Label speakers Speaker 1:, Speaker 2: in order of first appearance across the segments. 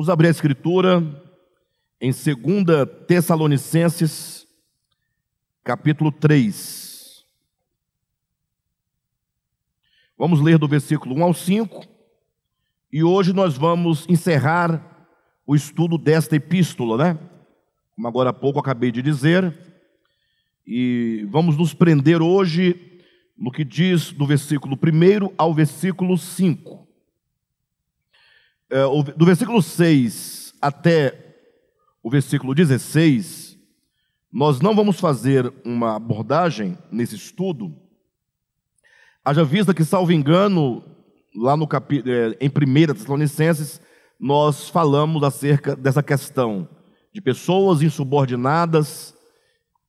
Speaker 1: Vamos abrir a escritura em 2 Tessalonicenses, capítulo 3. Vamos ler do versículo 1 ao 5 e hoje nós vamos encerrar o estudo desta epístola, né? Como agora há pouco acabei de dizer, e vamos nos prender hoje no que diz do versículo 1 ao versículo 5. É, do versículo 6 até o versículo 16, nós não vamos fazer uma abordagem nesse estudo, haja vista que, salvo engano, lá no capi... É, em 1 Tessalonicenses, nós falamos acerca dessa questão de pessoas insubordinadas,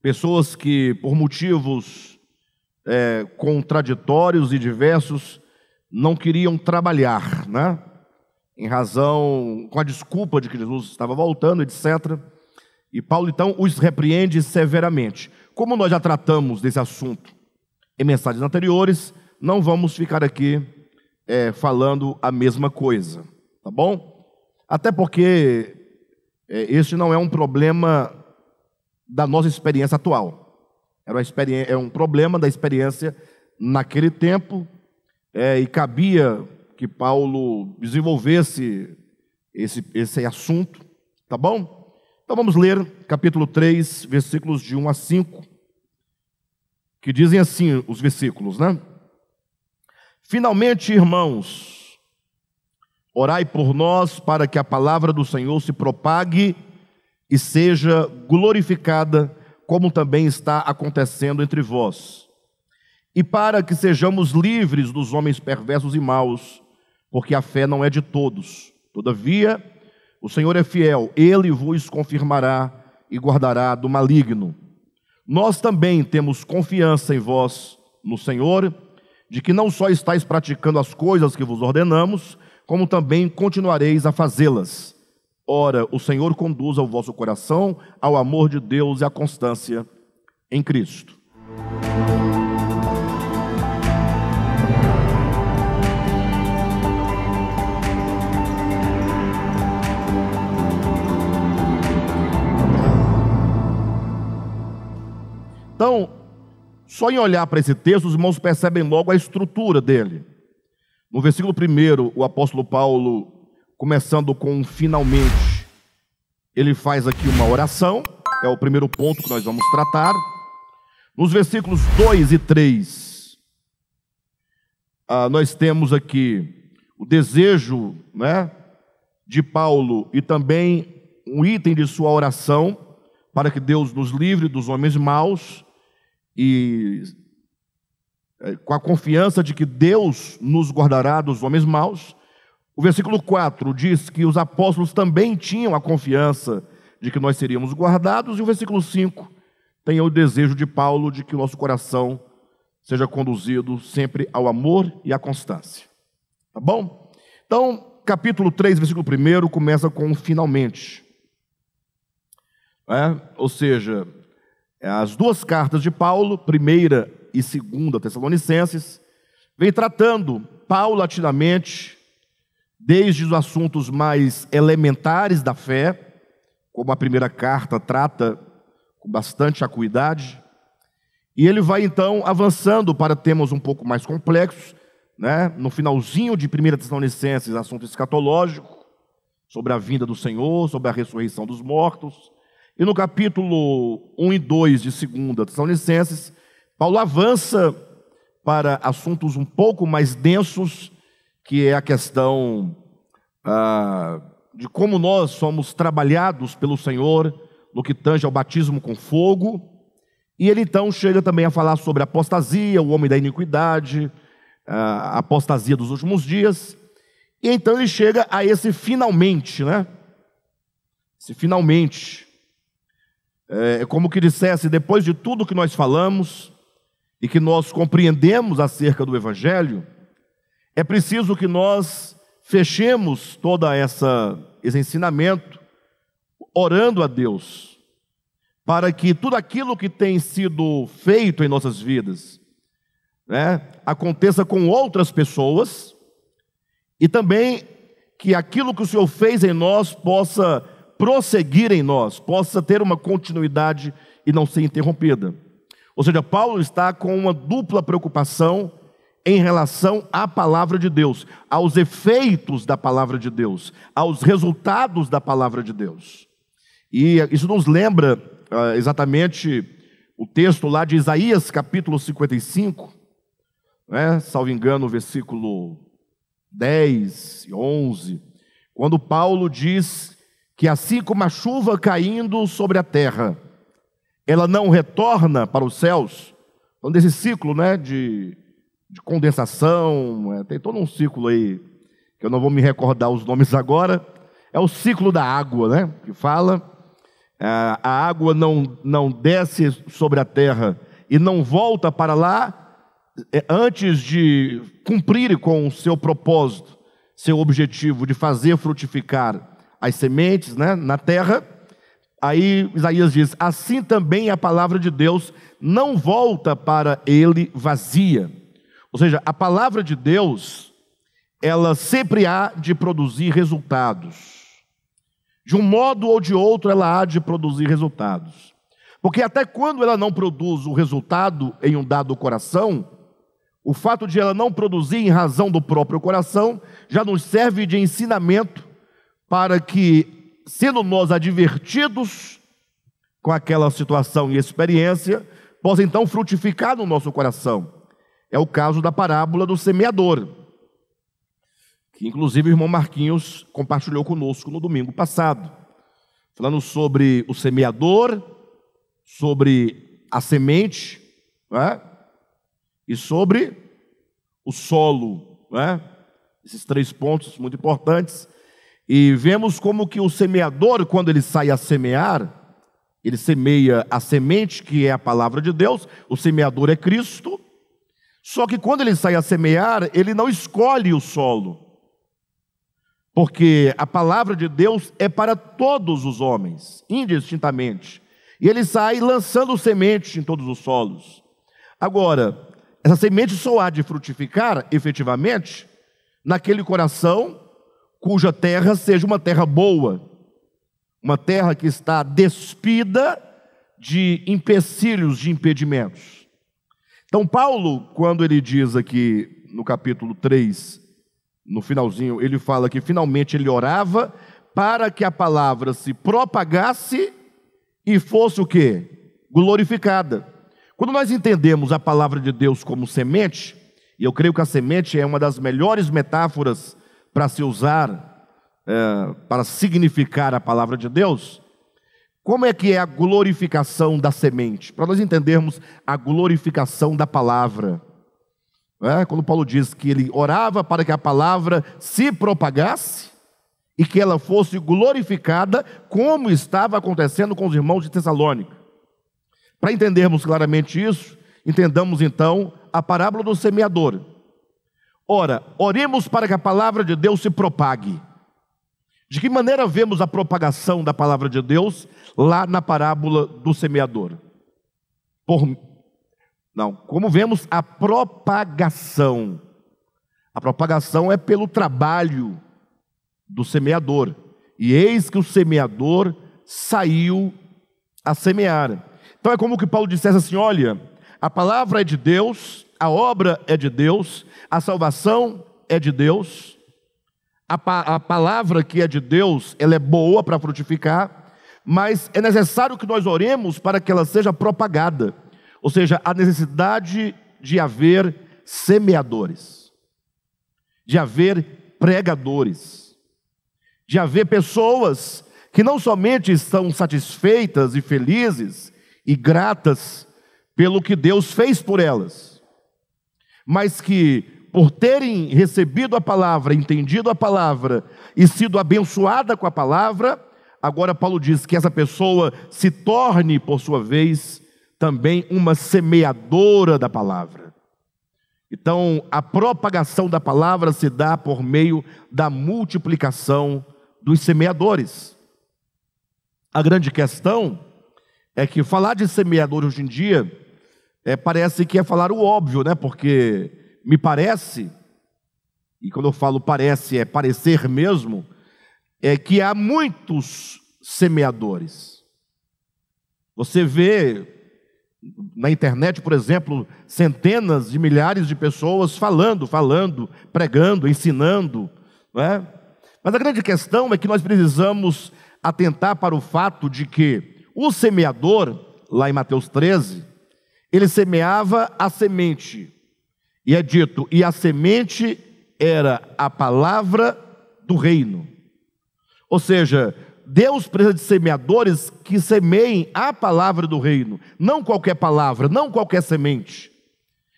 Speaker 1: pessoas que, por motivos é, contraditórios e diversos, não queriam trabalhar, né? em razão, com a desculpa de que Jesus estava voltando, etc. E Paulo então os repreende severamente. Como nós já tratamos desse assunto em mensagens anteriores, não vamos ficar aqui é, falando a mesma coisa, tá bom? Até porque é, não é um problema da nossa experiência atual. Era uma experiência, é um problema da experiência naquele tempo é, e cabia que Paulo desenvolvesse esse, esse assunto, tá bom? Então vamos ler capítulo 3, versículos de 1 a 5, que dizem assim os versículos, né? Finalmente, irmãos, orai por nós para que a palavra do Senhor se propague e seja glorificada, como também está acontecendo entre vós. E para que sejamos livres dos homens perversos e maus, porque a fé não é de todos. Todavia, o Senhor é fiel, ele vos confirmará e guardará do maligno. Nós também temos confiança em vós, no Senhor, de que não só estáis praticando as coisas que vos ordenamos, como também continuareis a fazê-las. Ora, o Senhor conduza o vosso coração ao amor de Deus e à constância em Cristo. Então, só em olhar para esse texto, os irmãos percebem logo a estrutura dele. No versículo 1, o apóstolo Paulo, começando com finalmente, ele faz aqui uma oração, é o primeiro ponto que nós vamos tratar. Nos versículos 2 e 3, ah, nós temos aqui o desejo né, de Paulo e também um item de sua oração para que Deus nos livre dos homens maus e eh, com a confiança de que Deus nos guardará dos homens maus. O versículo 4 diz que os apóstolos também tinham a confiança de que nós seríamos guardados, e o versículo 5 tem o desejo de Paulo de que o nosso coração seja conduzido sempre ao amor e à constância. Tá bom? Então, capítulo 3, versículo 1 começa com finalmente. É? Ou seja, é, as duas cartas de Paulo, primeira e segunda Tessalonicenses, vem tratando paulatinamente desde os assuntos mais elementares da fé, como a primeira carta trata com bastante acuidade, e ele vai então avançando para temas um pouco mais complexos, né? No finalzinho de primeira Tessalonicenses, assunto escatológico, sobre a vinda do Senhor, sobre a ressurreição dos mortos, e no capítulo 1 e 2 de 2 Tessalonicenses, Paulo avança para assuntos um pouco mais densos, que é a questão ah, de como nós somos trabalhados pelo Senhor no que tange ao batismo com fogo. E ele então chega também a falar sobre apostasia, o homem da iniquidade, a apostasia dos últimos dias. E então ele chega a esse finalmente, né? Esse finalmente. É, é como que dissesse, depois de tudo que nós falamos e que nós compreendemos acerca do Evangelho, é preciso que nós fechemos toda essa esse ensinamento orando a Deus para que tudo aquilo que tem sido feito em nossas vidas né, aconteça com outras pessoas e também que aquilo que o Senhor fez em nós possa prosseguir em nós, possa ter uma continuidade e não ser interrompida. Ou seja, Paulo está com uma dupla preocupação em relação à palavra de Deus, aos efeitos da palavra de Deus, aos resultados da palavra de Deus. E isso nos lembra ah, exatamente o texto lá de Isaías, capítulo 55, né, salvo engano, versículo 10 e 11, quando Paulo diz que assim como a chuva caindo sobre a terra, ela não retorna para os céus, então desse ciclo né, de, de condensação, é, tem todo um ciclo aí, que eu não vou me recordar os nomes agora, é o ciclo da água, né, que fala, é, a água não, não desce sobre a terra e não volta para lá é, antes de cumprir com o seu propósito, seu objetivo de fazer frutificar as sementes né, na terra. Aí Isaías diz: Assim também a palavra de Deus não volta para ele vazia. Ou seja, a palavra de Deus, ela sempre há de produzir resultados. De um modo ou de outro, ela há de produzir resultados. Porque até quando ela não produz o resultado em um dado coração, o fato de ela não produzir em razão do próprio coração já nos serve de ensinamento para que, sendo nós advertidos com aquela situação e experiência, possa então frutificar no nosso coração. É o caso da parábola do semeador, que inclusive o irmão Marquinhos compartilhou conosco no domingo passado, falando sobre o semeador, sobre a semente é? e sobre o solo. É? Esses três pontos muito importantes e vemos como que o semeador, quando ele sai a semear, ele semeia a semente, que é a palavra de Deus, o semeador é Cristo. Só que quando ele sai a semear, ele não escolhe o solo, porque a palavra de Deus é para todos os homens, indistintamente. E ele sai lançando semente em todos os solos. Agora, essa semente só há de frutificar efetivamente naquele coração cuja terra seja uma terra boa, uma terra que está despida de empecilhos, de impedimentos. Então, Paulo, quando ele diz aqui no capítulo 3, no finalzinho, ele fala que finalmente ele orava para que a palavra se propagasse e fosse o que? Glorificada. Quando nós entendemos a palavra de Deus como semente, e eu creio que a semente é uma das melhores metáforas para se usar é, para significar a palavra de Deus, como é que é a glorificação da semente? Para nós entendermos a glorificação da palavra. É, quando Paulo diz que ele orava para que a palavra se propagasse e que ela fosse glorificada, como estava acontecendo com os irmãos de Tessalônica. Para entendermos claramente isso, entendamos então a parábola do semeador. Ora, oremos para que a palavra de Deus se propague. De que maneira vemos a propagação da palavra de Deus lá na parábola do semeador? Por... Não, como vemos a propagação? A propagação é pelo trabalho do semeador. E eis que o semeador saiu a semear. Então é como que Paulo dissesse assim: olha, a palavra é de Deus, a obra é de Deus, a salvação é de Deus, a, pa a palavra que é de Deus, ela é boa para frutificar, mas é necessário que nós oremos para que ela seja propagada, ou seja, a necessidade de haver semeadores, de haver pregadores, de haver pessoas que não somente estão satisfeitas e felizes e gratas pelo que Deus fez por elas, mas que, por terem recebido a palavra, entendido a palavra e sido abençoada com a palavra, agora Paulo diz que essa pessoa se torne, por sua vez, também uma semeadora da palavra. Então, a propagação da palavra se dá por meio da multiplicação dos semeadores. A grande questão é que falar de semeador hoje em dia é, parece que é falar o óbvio, né? Porque me parece, e quando eu falo parece, é parecer mesmo, é que há muitos semeadores. Você vê na internet, por exemplo, centenas de milhares de pessoas falando, falando, pregando, ensinando, não é? Mas a grande questão é que nós precisamos atentar para o fato de que o semeador, lá em Mateus 13, ele semeava a semente, e é dito, e a semente era a palavra do reino. Ou seja, Deus precisa de semeadores que semeiem a palavra do reino, não qualquer palavra, não qualquer semente.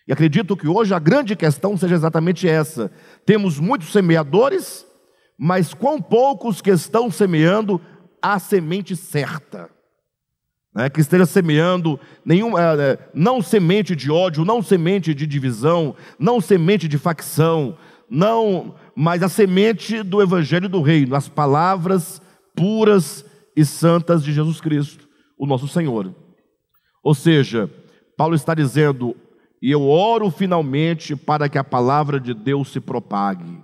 Speaker 1: E acredito que hoje a grande questão seja exatamente essa: temos muitos semeadores, mas quão poucos que estão semeando a semente certa né, que esteja semeando nenhuma é, é, não semente de ódio, não semente de divisão, não semente de facção, não, mas a semente do Evangelho do Reino, as palavras puras e santas de Jesus Cristo, o nosso Senhor. Ou seja, Paulo está dizendo: e eu oro finalmente para que a palavra de Deus se propague.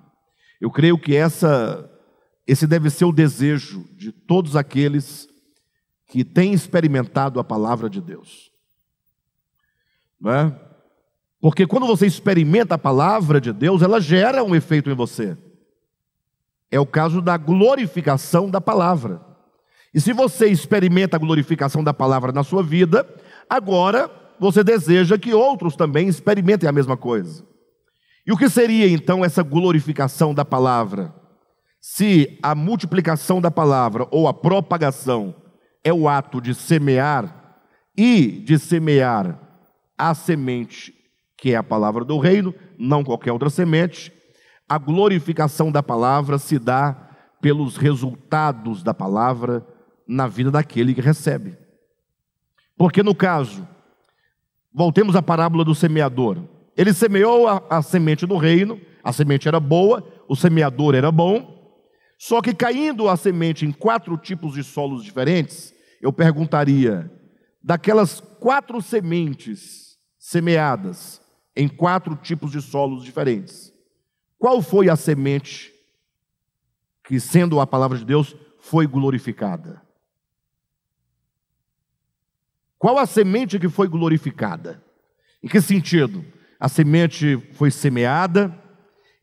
Speaker 1: Eu creio que essa, esse deve ser o desejo de todos aqueles que tem experimentado a palavra de Deus. Não é? Porque quando você experimenta a palavra de Deus, ela gera um efeito em você. É o caso da glorificação da palavra. E se você experimenta a glorificação da palavra na sua vida, agora você deseja que outros também experimentem a mesma coisa. E o que seria então essa glorificação da palavra? Se a multiplicação da palavra ou a propagação é o ato de semear e de semear a semente, que é a palavra do reino, não qualquer outra semente. A glorificação da palavra se dá pelos resultados da palavra na vida daquele que recebe. Porque no caso, voltemos à parábola do semeador. Ele semeou a, a semente do reino, a semente era boa, o semeador era bom, só que caindo a semente em quatro tipos de solos diferentes, eu perguntaria: daquelas quatro sementes semeadas em quatro tipos de solos diferentes, qual foi a semente que, sendo a palavra de Deus, foi glorificada? Qual a semente que foi glorificada? Em que sentido? A semente foi semeada,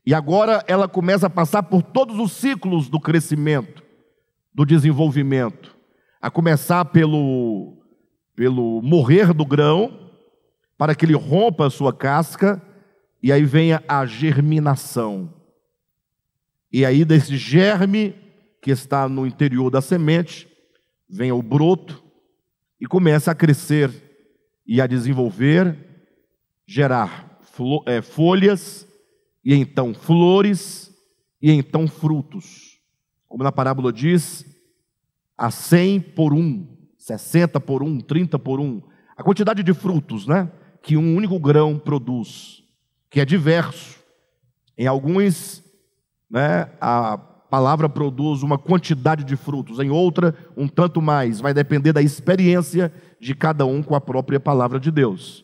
Speaker 1: e agora ela começa a passar por todos os ciclos do crescimento, do desenvolvimento, a começar pelo pelo morrer do grão, para que ele rompa a sua casca e aí venha a germinação. E aí desse germe que está no interior da semente, vem o broto e começa a crescer e a desenvolver, gerar é, folhas e então flores, e então frutos. Como na parábola diz, a 100 por um, 60 por um, 30 por um. A quantidade de frutos, né? Que um único grão produz, que é diverso. Em alguns, né, a palavra produz uma quantidade de frutos, em outra, um tanto mais. Vai depender da experiência de cada um com a própria palavra de Deus.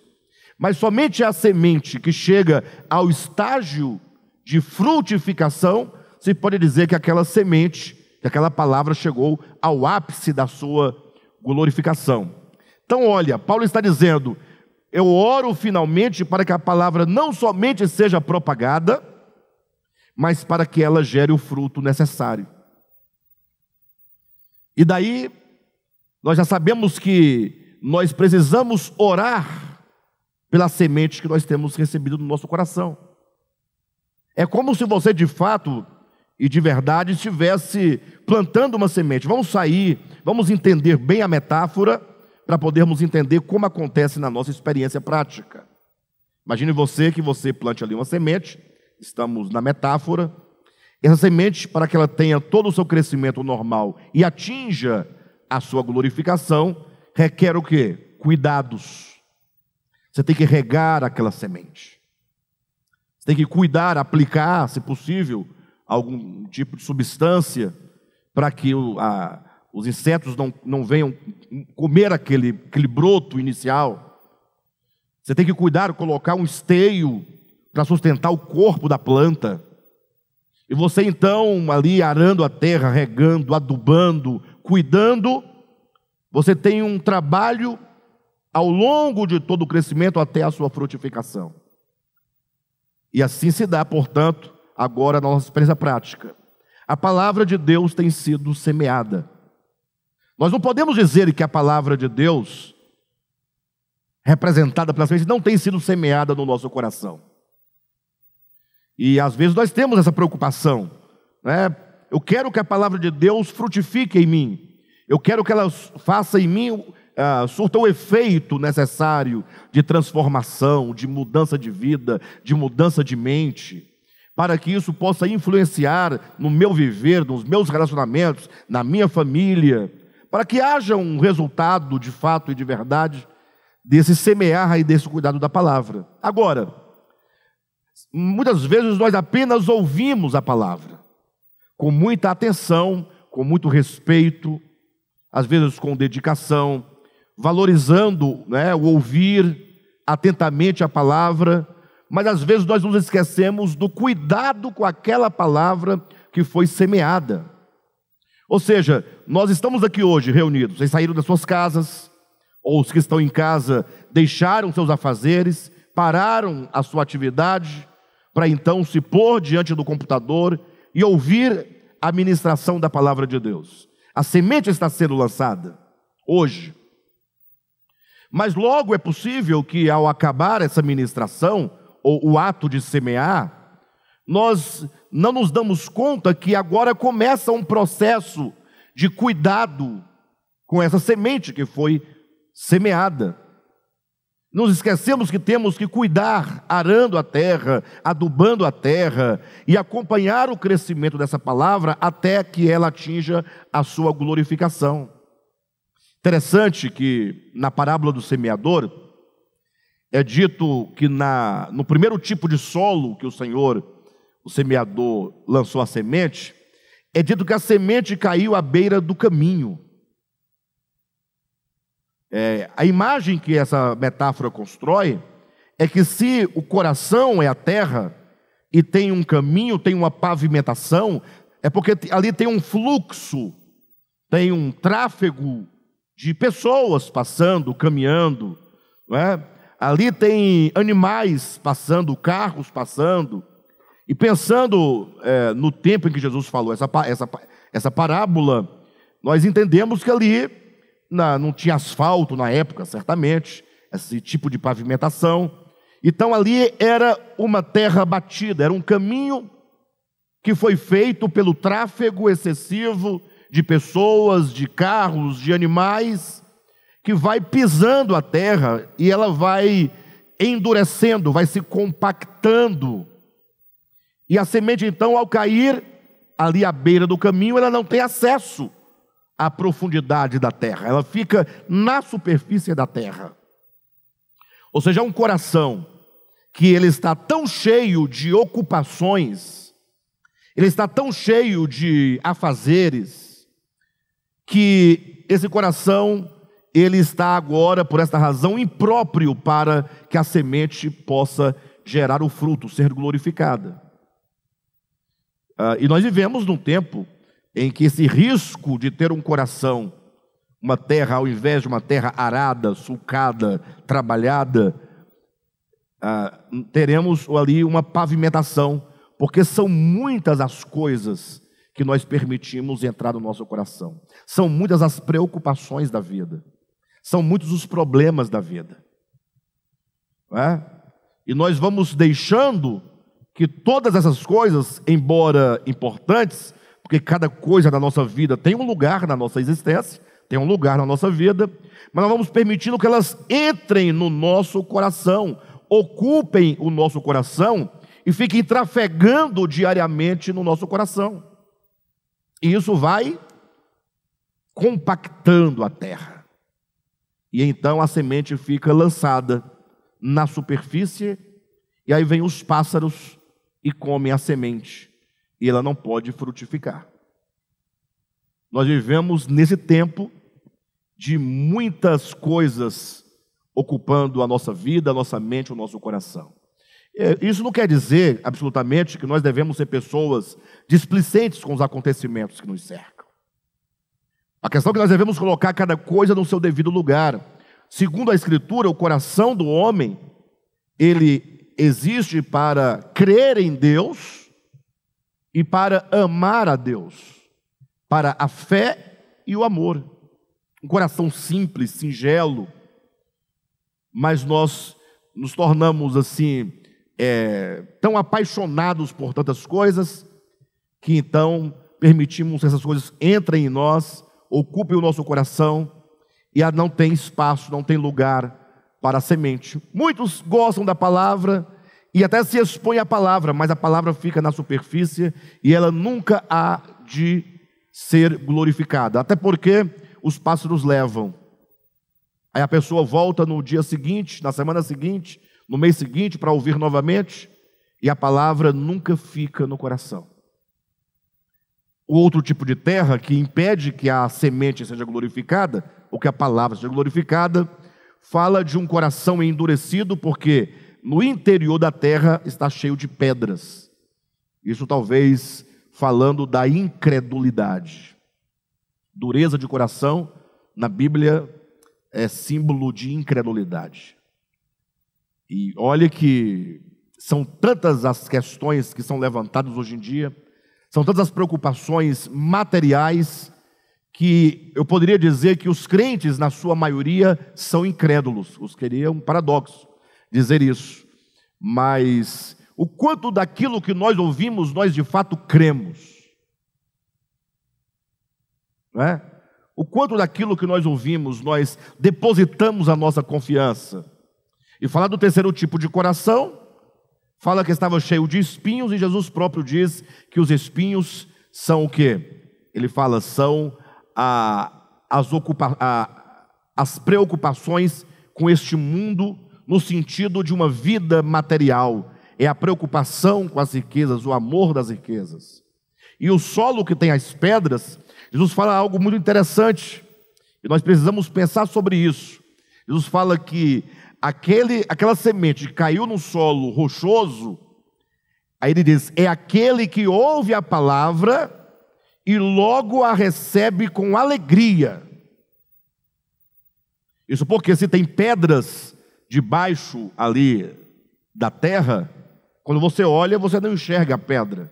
Speaker 1: Mas somente a semente que chega ao estágio de frutificação, se pode dizer que aquela semente, que aquela palavra chegou ao ápice da sua glorificação. Então, olha, Paulo está dizendo: eu oro finalmente para que a palavra não somente seja propagada, mas para que ela gere o fruto necessário. E daí, nós já sabemos que nós precisamos orar pela semente que nós temos recebido no nosso coração. É como se você de fato e de verdade estivesse plantando uma semente. Vamos sair, vamos entender bem a metáfora para podermos entender como acontece na nossa experiência prática. Imagine você que você plante ali uma semente, estamos na metáfora. Essa semente, para que ela tenha todo o seu crescimento normal e atinja a sua glorificação, requer o quê? Cuidados você tem que regar aquela semente. Você tem que cuidar, aplicar, se possível, algum tipo de substância para que o, a, os insetos não, não venham comer aquele, aquele broto inicial. Você tem que cuidar, colocar um esteio para sustentar o corpo da planta. E você então, ali arando a terra, regando, adubando, cuidando, você tem um trabalho ao longo de todo o crescimento até a sua frutificação. E assim se dá, portanto, agora na nossa experiência prática. A palavra de Deus tem sido semeada. Nós não podemos dizer que a palavra de Deus, representada pelas vezes, não tem sido semeada no nosso coração. E às vezes nós temos essa preocupação, né? Eu quero que a palavra de Deus frutifique em mim. Eu quero que ela faça em mim ah, surta o efeito necessário de transformação, de mudança de vida, de mudança de mente, para que isso possa influenciar no meu viver, nos meus relacionamentos, na minha família, para que haja um resultado de fato e de verdade desse semear e desse cuidado da palavra. Agora, muitas vezes nós apenas ouvimos a palavra, com muita atenção, com muito respeito, às vezes com dedicação, valorizando né, o ouvir atentamente a palavra, mas às vezes nós nos esquecemos do cuidado com aquela palavra que foi semeada. Ou seja, nós estamos aqui hoje reunidos, vocês saíram das suas casas, ou os que estão em casa deixaram seus afazeres, pararam a sua atividade, para então se pôr diante do computador e ouvir a ministração da palavra de Deus. A semente está sendo lançada hoje. Mas logo é possível que, ao acabar essa ministração, ou o ato de semear, nós não nos damos conta que agora começa um processo de cuidado com essa semente que foi semeada. Nos esquecemos que temos que cuidar, arando a terra, adubando a terra e acompanhar o crescimento dessa palavra até que ela atinja a sua glorificação. Interessante que na parábola do semeador é dito que na, no primeiro tipo de solo que o Senhor, o semeador, lançou a semente, é dito que a semente caiu à beira do caminho. É, a imagem que essa metáfora constrói é que se o coração é a terra e tem um caminho, tem uma pavimentação, é porque ali tem um fluxo, tem um tráfego de pessoas passando, caminhando, não é? ali tem animais passando, carros passando. E pensando é, no tempo em que Jesus falou essa, essa, essa parábola, nós entendemos que ali na, não tinha asfalto na época, certamente, esse tipo de pavimentação. Então ali era uma terra batida, era um caminho que foi feito pelo tráfego excessivo de pessoas, de carros, de animais, que vai pisando a terra e ela vai endurecendo, vai se compactando. E a semente, então, ao cair ali à beira do caminho, ela não tem acesso à profundidade da terra, ela fica na superfície da terra. Ou seja, é um coração que ele está tão cheio de ocupações, ele está tão cheio de afazeres, que esse coração ele está agora, por esta razão, impróprio para que a semente possa gerar o fruto, ser glorificada. Ah, e nós vivemos num tempo em que esse risco de ter um coração, uma terra, ao invés de uma terra arada, sulcada, trabalhada, ah, teremos ali uma pavimentação, porque são muitas as coisas que nós permitimos entrar no nosso coração. São muitas as preocupações da vida, são muitos os problemas da vida. É? E nós vamos deixando que todas essas coisas, embora importantes, porque cada coisa da nossa vida tem um lugar na nossa existência, tem um lugar na nossa vida, mas nós vamos permitindo que elas entrem no nosso coração, ocupem o nosso coração e fiquem trafegando diariamente no nosso coração. E isso vai compactando a terra. E então a semente fica lançada na superfície, e aí vem os pássaros e comem a semente, e ela não pode frutificar. Nós vivemos nesse tempo de muitas coisas ocupando a nossa vida, a nossa mente, o nosso coração. É, isso não quer dizer absolutamente que nós devemos ser pessoas displicentes com os acontecimentos que nos cercam. A questão é que nós devemos colocar cada coisa no seu devido lugar. Segundo a Escritura, o coração do homem, ele existe para crer em Deus e para amar a Deus, para a fé e o amor. Um coração simples, singelo, mas nós nos tornamos assim é, tão apaixonados por tantas coisas que então permitimos que essas coisas entrem em nós, ocupem o nosso coração e não tem espaço, não tem lugar para a semente. Muitos gostam da palavra e até se expõem à palavra, mas a palavra fica na superfície e ela nunca há de ser glorificada, até porque os pássaros levam. Aí a pessoa volta no dia seguinte, na semana seguinte, no mês seguinte para ouvir novamente, e a palavra nunca fica no coração. O outro tipo de terra que impede que a semente seja glorificada, ou que a palavra seja glorificada, fala de um coração endurecido, porque no interior da terra está cheio de pedras. Isso talvez falando da incredulidade. Dureza de coração, na Bíblia, é símbolo de incredulidade. E olha que são tantas as questões que são levantadas hoje em dia, são tantas as preocupações materiais, que eu poderia dizer que os crentes, na sua maioria, são incrédulos. Os queria um paradoxo dizer isso. Mas o quanto daquilo que nós ouvimos, nós de fato cremos. Não é? O quanto daquilo que nós ouvimos, nós depositamos a nossa confiança. E falar do terceiro tipo de coração, fala que estava cheio de espinhos, e Jesus próprio diz que os espinhos são o que? Ele fala, são a, as, ocupa, a, as preocupações com este mundo, no sentido de uma vida material, é a preocupação com as riquezas, o amor das riquezas. E o solo que tem as pedras, Jesus fala algo muito interessante, e nós precisamos pensar sobre isso. Jesus fala que aquele, aquela semente caiu num solo rochoso, aí ele diz: é aquele que ouve a palavra e logo a recebe com alegria. Isso porque se tem pedras debaixo ali da terra, quando você olha, você não enxerga a pedra.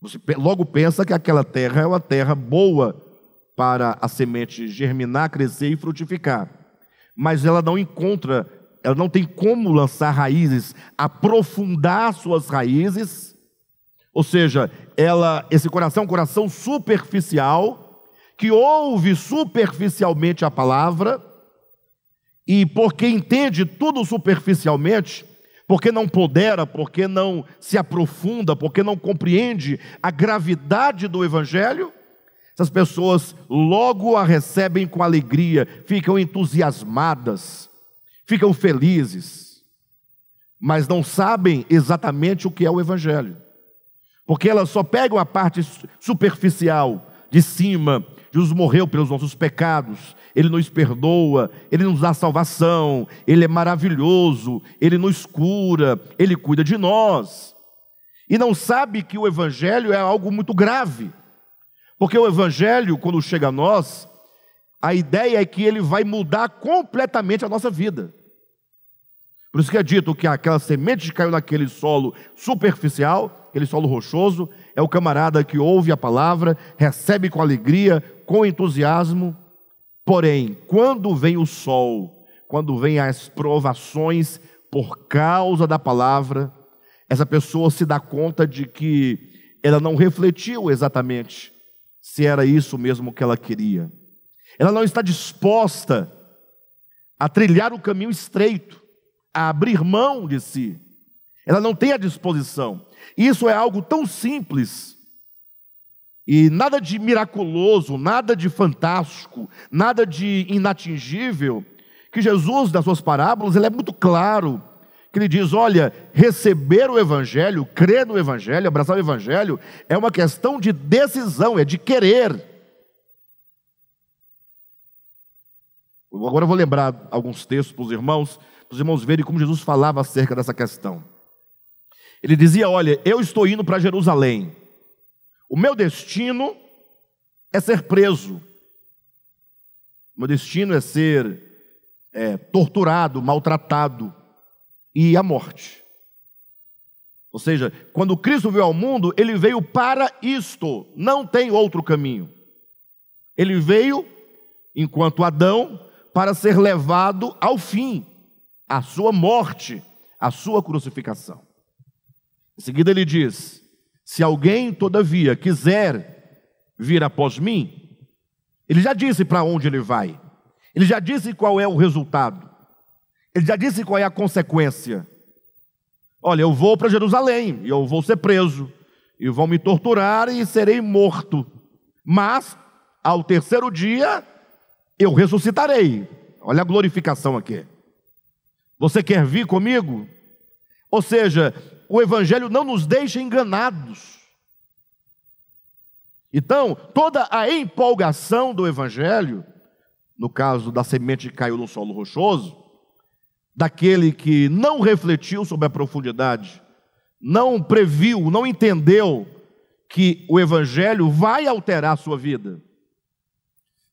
Speaker 1: Você logo pensa que aquela terra é uma terra boa para a semente germinar, crescer e frutificar mas ela não encontra, ela não tem como lançar raízes, aprofundar suas raízes. Ou seja, ela, esse coração é um coração superficial, que ouve superficialmente a palavra, e porque entende tudo superficialmente, porque não podera, porque não se aprofunda, porque não compreende a gravidade do Evangelho, essas pessoas logo a recebem com alegria, ficam entusiasmadas, ficam felizes, mas não sabem exatamente o que é o Evangelho, porque elas só pegam a parte superficial, de cima. Jesus morreu pelos nossos pecados, Ele nos perdoa, Ele nos dá salvação, Ele é maravilhoso, Ele nos cura, Ele cuida de nós. E não sabe que o Evangelho é algo muito grave porque o Evangelho, quando chega a nós, a ideia é que ele vai mudar completamente a nossa vida. Por isso que é dito que aquela semente que caiu naquele solo superficial, aquele solo rochoso, é o camarada que ouve a palavra, recebe com alegria, com entusiasmo. Porém, quando vem o sol, quando vem as provações por causa da palavra, essa pessoa se dá conta de que ela não refletiu exatamente se era isso mesmo que ela queria. Ela não está disposta a trilhar o caminho estreito, a abrir mão de si. Ela não tem a disposição. Isso é algo tão simples e nada de miraculoso, nada de fantástico, nada de inatingível, que Jesus, nas suas parábolas, ele é muito claro que ele diz: olha, receber o Evangelho, crer no Evangelho, abraçar o Evangelho, é uma questão de decisão, é de querer. Agora eu vou lembrar alguns textos para os irmãos, para os irmãos verem como Jesus falava acerca dessa questão. Ele dizia: Olha, eu estou indo para Jerusalém, o meu destino é ser preso, o meu destino é ser é, torturado, maltratado e a morte. Ou seja, quando Cristo veio ao mundo, ele veio para isto, não tem outro caminho. Ele veio, enquanto Adão, para ser levado ao fim, à sua morte, à sua crucificação. Em seguida ele diz: Se alguém, todavia, quiser vir após mim, ele já disse para onde ele vai, ele já disse qual é o resultado. Ele já disse qual é a consequência. Olha, eu vou para Jerusalém, e eu vou ser preso, e vão me torturar e serei morto. Mas, ao terceiro dia, eu ressuscitarei. Olha a glorificação aqui. Você quer vir comigo? Ou seja, o Evangelho não nos deixa enganados. Então, toda a empolgação do Evangelho, no caso da semente que caiu no solo rochoso, daquele que não refletiu sobre a profundidade, não previu, não entendeu que o evangelho vai alterar a sua vida.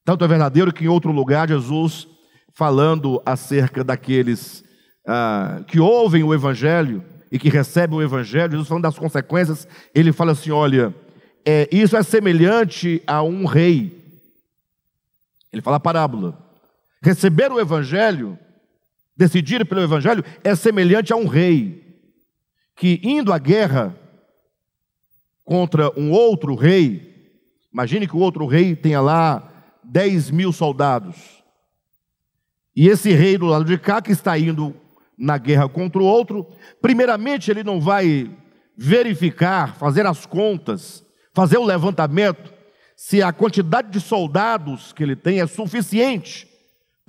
Speaker 1: Tanto é verdadeiro que em outro lugar Jesus, falando acerca daqueles ah, que ouvem o evangelho e que recebem o evangelho, Jesus falando das consequências, ele fala assim: olha, é, isso é semelhante a um rei. Ele fala a parábola. Receber o evangelho Decidir pelo Evangelho é semelhante a um rei que, indo à guerra contra um outro rei, imagine que o outro rei tenha lá 10 mil soldados, e esse rei do lado de cá, que está indo na guerra contra o outro, primeiramente ele não vai verificar, fazer as contas, fazer o levantamento, se a quantidade de soldados que ele tem é suficiente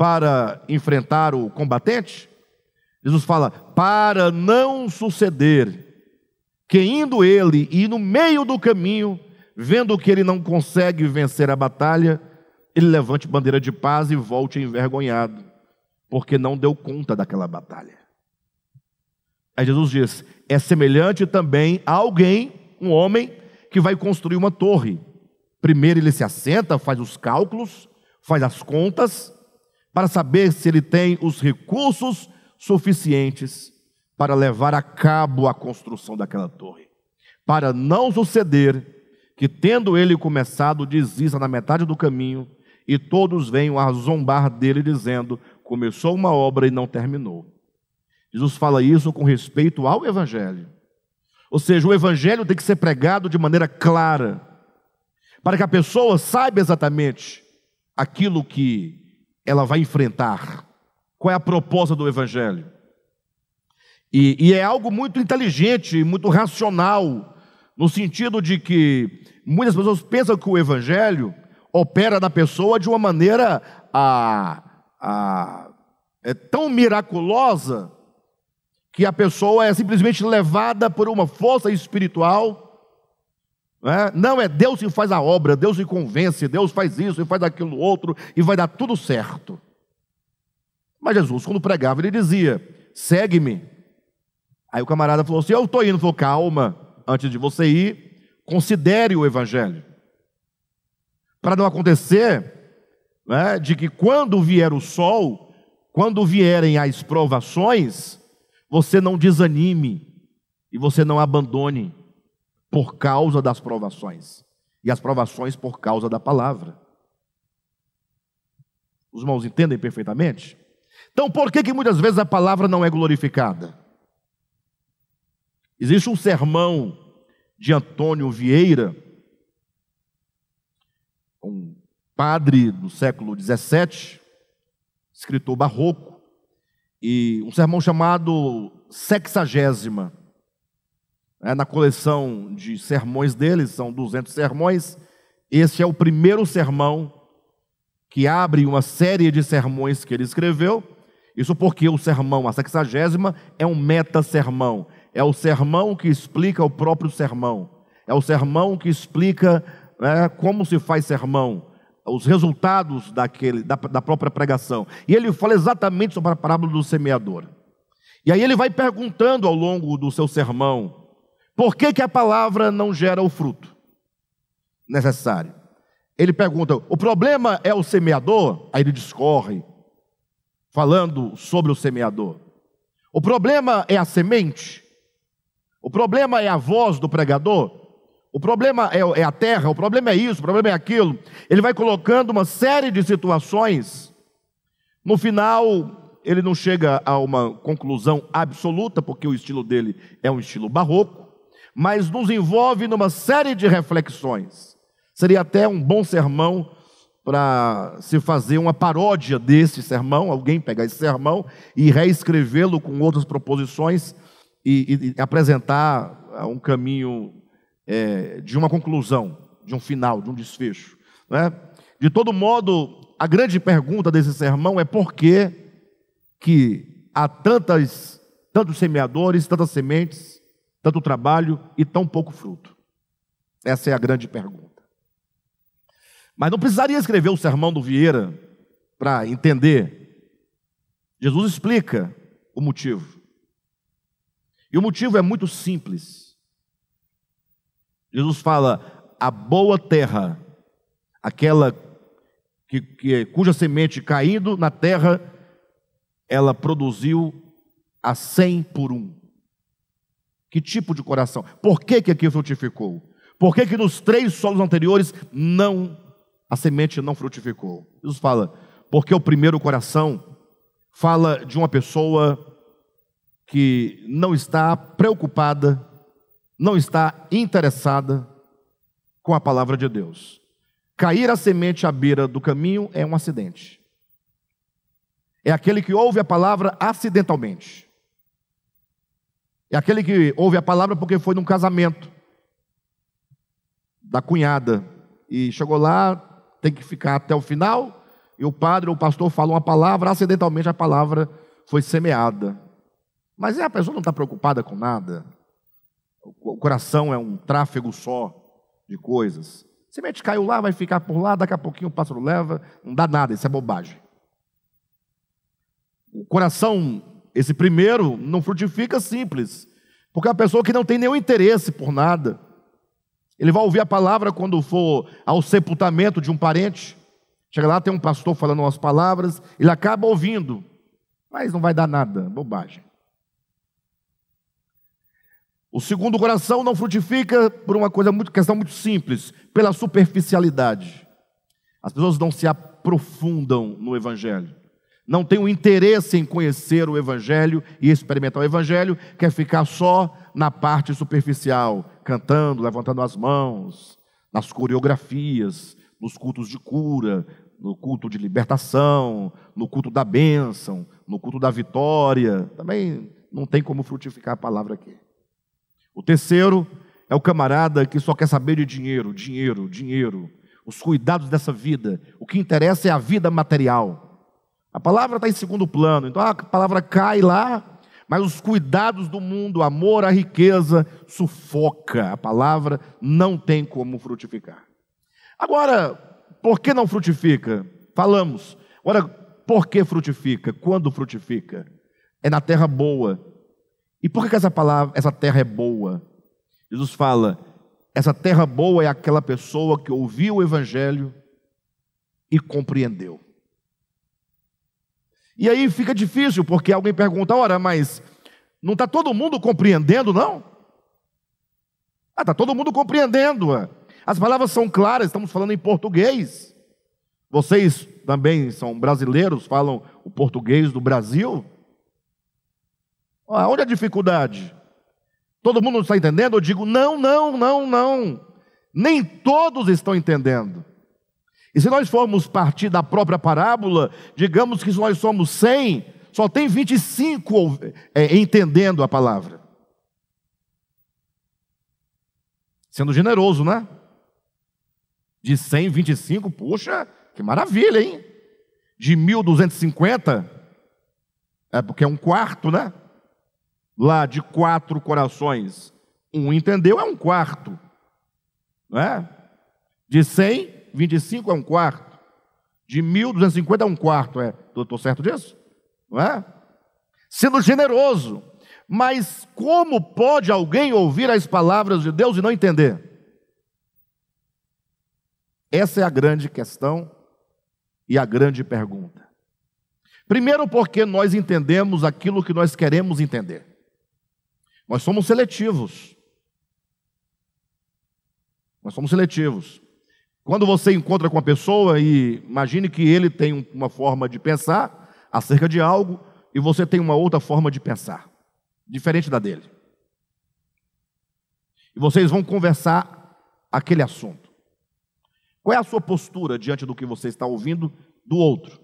Speaker 1: para enfrentar o combatente? Jesus fala: para não suceder que indo ele e no meio do caminho, vendo que ele não consegue vencer a batalha, ele levante bandeira de paz e volte envergonhado, porque não deu conta daquela batalha. Aí Jesus diz: é semelhante também a alguém, um homem, que vai construir uma torre. Primeiro ele se assenta, faz os cálculos, faz as contas, para saber se ele tem os recursos suficientes para levar a cabo a construção daquela torre, para não suceder que, tendo ele começado, desista na metade do caminho e todos venham a zombar dele, dizendo: começou uma obra e não terminou. Jesus fala isso com respeito ao Evangelho. Ou seja, o Evangelho tem que ser pregado de maneira clara, para que a pessoa saiba exatamente aquilo que ela vai enfrentar. Qual é a proposta do Evangelho? E, e, é algo muito inteligente, muito racional, no sentido de que muitas pessoas pensam que o Evangelho opera na pessoa de uma maneira a, a, é tão miraculosa que a pessoa é simplesmente levada por uma força espiritual é? Não é Deus que faz a obra, Deus que convence, Deus faz isso e faz aquilo outro e vai dar tudo certo. Mas Jesus, quando pregava, ele dizia: segue-me. Aí o camarada falou assim: eu estou indo. falou: calma, antes de você ir, considere o evangelho. Para não acontecer né, de que quando vier o sol, quando vierem as provações, você não desanime e você não abandone por causa das provações, e as provações por causa da palavra. Os irmãos entendem perfeitamente? Então, por que, que muitas vezes a palavra não é glorificada? Existe um sermão de Antônio Vieira, um padre do século XVII, escritor barroco, e um sermão chamado Sexagésima. É, na coleção de sermões deles, são 200 sermões. esse é o primeiro sermão que abre uma série de sermões que ele escreveu. Isso porque o sermão, a sexagésima, é um meta-sermão. É o sermão que explica o próprio sermão. É o sermão que explica né, como se faz sermão, os resultados daquele, da, da própria pregação. E ele fala exatamente sobre a parábola do semeador. E aí ele vai perguntando ao longo do seu sermão, por que, que a palavra não gera o fruto necessário? Ele pergunta: o problema é o semeador? Aí ele discorre, falando sobre o semeador. O problema é a semente? O problema é a voz do pregador? O problema é, é a terra, o problema é isso, o problema é aquilo. Ele vai colocando uma série de situações. No final, ele não chega a uma conclusão absoluta, porque o estilo dele é um estilo barroco mas nos envolve numa série de reflexões. Seria até um bom sermão para se fazer uma paródia desse sermão, alguém pegar esse sermão e reescrevê-lo com outras proposições e, e apresentar ah, um caminho é, de uma conclusão, de um final, de um desfecho. É? De todo modo, a grande pergunta desse sermão é por que, que há tantas, tantos semeadores, tantas sementes, tanto trabalho e tão pouco fruto? Essa é a grande pergunta. Mas não precisaria escrever o sermão do Vieira para entender. Jesus explica o motivo. E o motivo é muito simples. Jesus fala: a boa terra, aquela que, que, cuja semente caindo na terra, ela produziu a cem por um. Que tipo de coração? Por que, que aqui frutificou? Por que, que nos três solos anteriores não a semente não frutificou? Jesus fala, porque o primeiro coração fala de uma pessoa que não está preocupada, não está interessada com a palavra de Deus. Cair a semente à beira do caminho é um acidente. É aquele que ouve a palavra acidentalmente. É aquele que ouve a palavra porque foi num casamento da cunhada e chegou lá, tem que ficar até o final, e o padre ou o pastor falou uma palavra, acidentalmente a palavra foi semeada. Mas é, a pessoa não está preocupada com nada. O coração é um tráfego só de coisas. Semente caiu lá, vai ficar por lá, daqui a pouquinho o pássaro leva, não dá nada, isso é bobagem. O coração esse primeiro não frutifica simples, porque é a pessoa que não tem nenhum interesse por nada, ele vai ouvir a palavra quando for ao sepultamento de um parente. Chega lá, tem um pastor falando umas palavras, ele acaba ouvindo, mas não vai dar nada, bobagem. O segundo coração não frutifica por uma coisa muito, questão muito simples, pela superficialidade. As pessoas não se aprofundam no evangelho não tem o um interesse em conhecer o Evangelho e experimentar o Evangelho, quer é ficar só na parte superficial, cantando, levantando as mãos, nas coreografias, nos cultos de cura, no culto de libertação, no culto da bênção, no culto da vitória. Também não tem como frutificar a palavra aqui. O terceiro é o camarada que só quer saber de dinheiro, dinheiro, dinheiro, os cuidados dessa vida. O que interessa é a vida material. A palavra está em segundo plano, então a palavra cai lá, mas os cuidados do mundo, amor a riqueza, sufoca. A palavra não tem como frutificar. Agora, por que não frutifica? Falamos. Agora, por que frutifica? Quando frutifica? É na terra boa. E por que essa palavra, essa terra é boa? Jesus fala: essa terra boa é aquela pessoa que ouviu o evangelho e compreendeu. E aí fica difícil, porque alguém pergunta: ora, mas não está todo mundo compreendendo, não? Ah, está todo mundo compreendendo. As palavras são claras, estamos falando em português. Vocês também são brasileiros, falam o português do Brasil. Ah, onde é a dificuldade? Todo mundo está entendendo? Eu digo: não, não, não, não. Nem todos estão entendendo. E se nós formos partir da própria parábola, digamos que se nós somos 100, só tem 25 é, entendendo a palavra. Sendo generoso, né? De 100, 25, poxa, que maravilha, hein? De 1250, é porque é um quarto, né? Lá de quatro corações, um entendeu, é um quarto, né? De 100, 25 é um quarto. De 1.250 é um quarto, é. Estou certo disso? Não é? Sendo generoso. Mas como pode alguém ouvir as palavras de Deus e não entender? Essa é a grande questão e a grande pergunta. Primeiro, porque nós entendemos aquilo que nós queremos entender. Nós somos seletivos. Nós somos seletivos. Quando você encontra com a pessoa e imagine que ele tem uma forma de pensar acerca de algo e você tem uma outra forma de pensar, diferente da dele. E vocês vão conversar aquele assunto. Qual é a sua postura diante do que você está ouvindo do outro?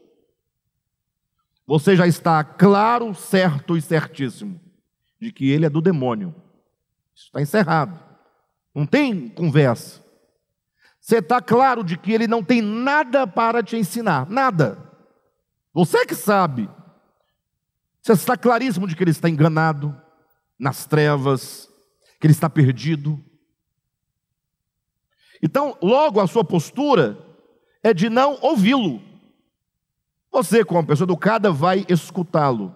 Speaker 1: Você já está claro, certo e certíssimo de que ele é do demônio. Isso está encerrado. Não tem conversa. Você está claro de que ele não tem nada para te ensinar, nada. Você que sabe. Você está claríssimo de que ele está enganado, nas trevas, que ele está perdido. Então, logo a sua postura é de não ouvi-lo. Você, como pessoa educada, vai escutá-lo,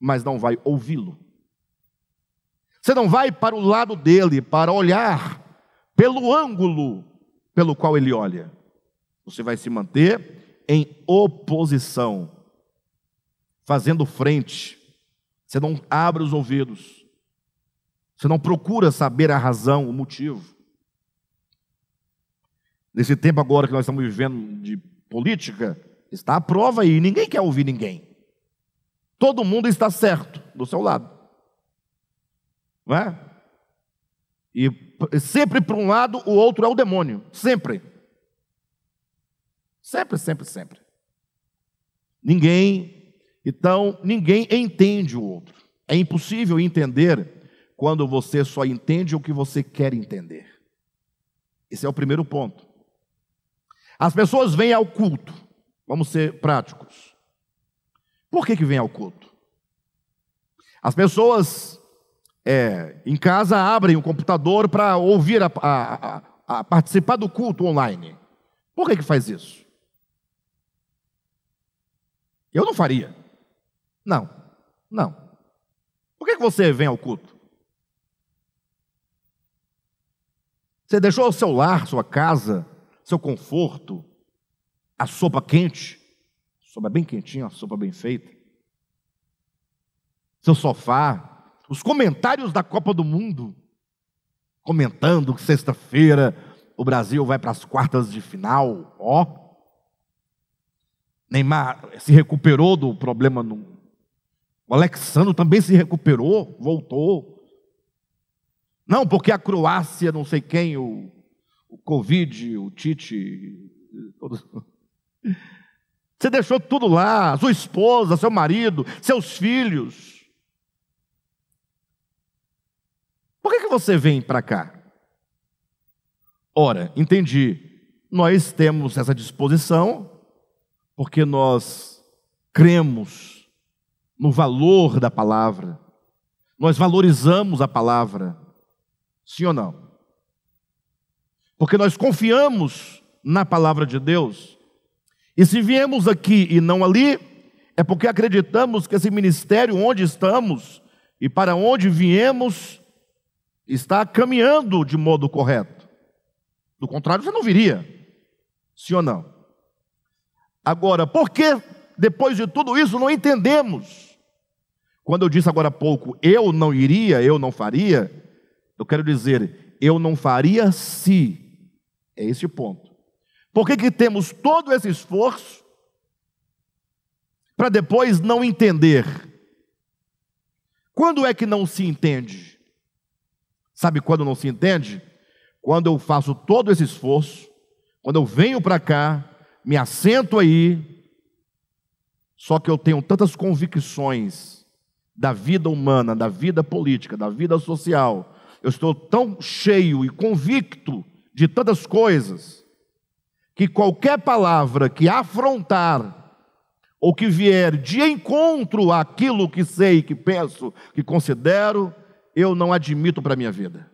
Speaker 1: mas não vai ouvi-lo. Você não vai para o lado dele para olhar pelo ângulo pelo qual ele olha. Você vai se manter em oposição, fazendo frente. Você não abre os ouvidos. Você não procura saber a razão, o motivo. Nesse tempo agora que nós estamos vivendo de política, está a prova aí. Ninguém quer ouvir ninguém. Todo mundo está certo do seu lado. Não é? E sempre para um lado, o outro é o demônio. Sempre. Sempre, sempre, sempre. Ninguém, então, ninguém entende o outro. É impossível entender quando você só entende o que você quer entender. Esse é o primeiro ponto. As pessoas vêm ao culto. Vamos ser práticos. Por que, que vêm ao culto? As pessoas é, em casa abrem o computador para ouvir, a, a, a, participar do culto online. Por que, que faz isso? Eu não faria. Não, não. Por que, que você vem ao culto? Você deixou o seu lar, sua casa, seu conforto, a sopa quente, sopa bem quentinha, a sopa bem feita, seu sofá, os comentários da Copa do Mundo, comentando que sexta-feira o Brasil vai para as quartas de final, ó. Neymar se recuperou do problema no. O Alexandre também se recuperou, voltou. Não, porque a Croácia, não sei quem, o, o Covid, o Tite. Todos... Você deixou tudo lá, sua esposa, seu marido, seus filhos. você vem para cá? Ora, entendi. Nós temos essa disposição porque nós cremos no valor da palavra. Nós valorizamos a palavra. Sim ou não? Porque nós confiamos na palavra de Deus. E se viemos aqui e não ali, é porque acreditamos que esse ministério onde estamos e para onde viemos está caminhando de modo correto. Do contrário, você não viria. Sim ou não? Agora, por que depois de tudo isso não entendemos? Quando eu disse agora há pouco, eu não iria, eu não faria, eu quero dizer, eu não faria se. É esse ponto. Por que, que temos todo esse esforço para depois não entender? Quando é que não se entende? Sabe quando não se entende? Quando eu faço todo esse esforço, quando eu venho para cá, me assento aí, só que eu tenho tantas convicções da vida humana, da vida política, da vida social, eu estou tão cheio e convicto de tantas coisas, que qualquer palavra que afrontar ou que vier de encontro àquilo que sei, que penso, que considero, eu não admito para a minha vida.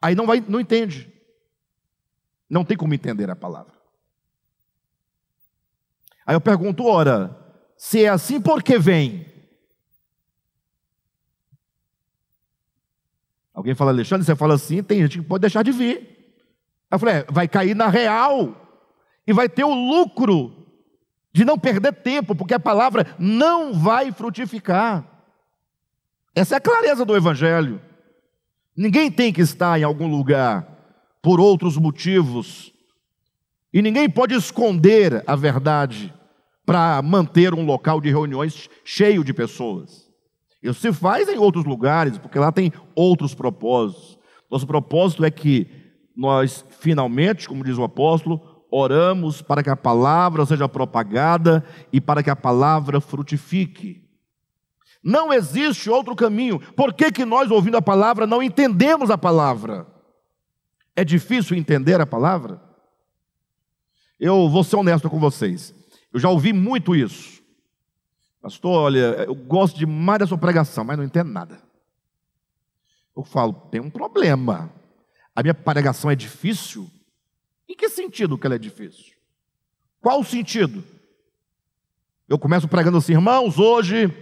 Speaker 1: Aí não vai, não entende. Não tem como entender a palavra. Aí eu pergunto, ora, se é assim, por que vem? Alguém fala, Alexandre, você fala assim, tem gente que pode deixar de vir. Aí eu falei, é, vai cair na real e vai ter o lucro de não perder tempo, porque a palavra não vai frutificar. Essa é a clareza do Evangelho. Ninguém tem que estar em algum lugar por outros motivos, e ninguém pode esconder a verdade para manter um local de reuniões cheio de pessoas. Isso se faz em outros lugares, porque lá tem outros propósitos. Nosso propósito é que nós, finalmente, como diz o apóstolo, oramos para que a palavra seja propagada e para que a palavra frutifique. Não existe outro caminho. Por que, que nós, ouvindo a palavra, não entendemos a palavra? É difícil entender a palavra? Eu vou ser honesto com vocês. Eu já ouvi muito isso. Pastor, olha, eu gosto demais da sua pregação, mas não entendo nada. Eu falo, tem um problema. A minha pregação é difícil? Em que sentido que ela é difícil? Qual o sentido? Eu começo pregando assim, irmãos, hoje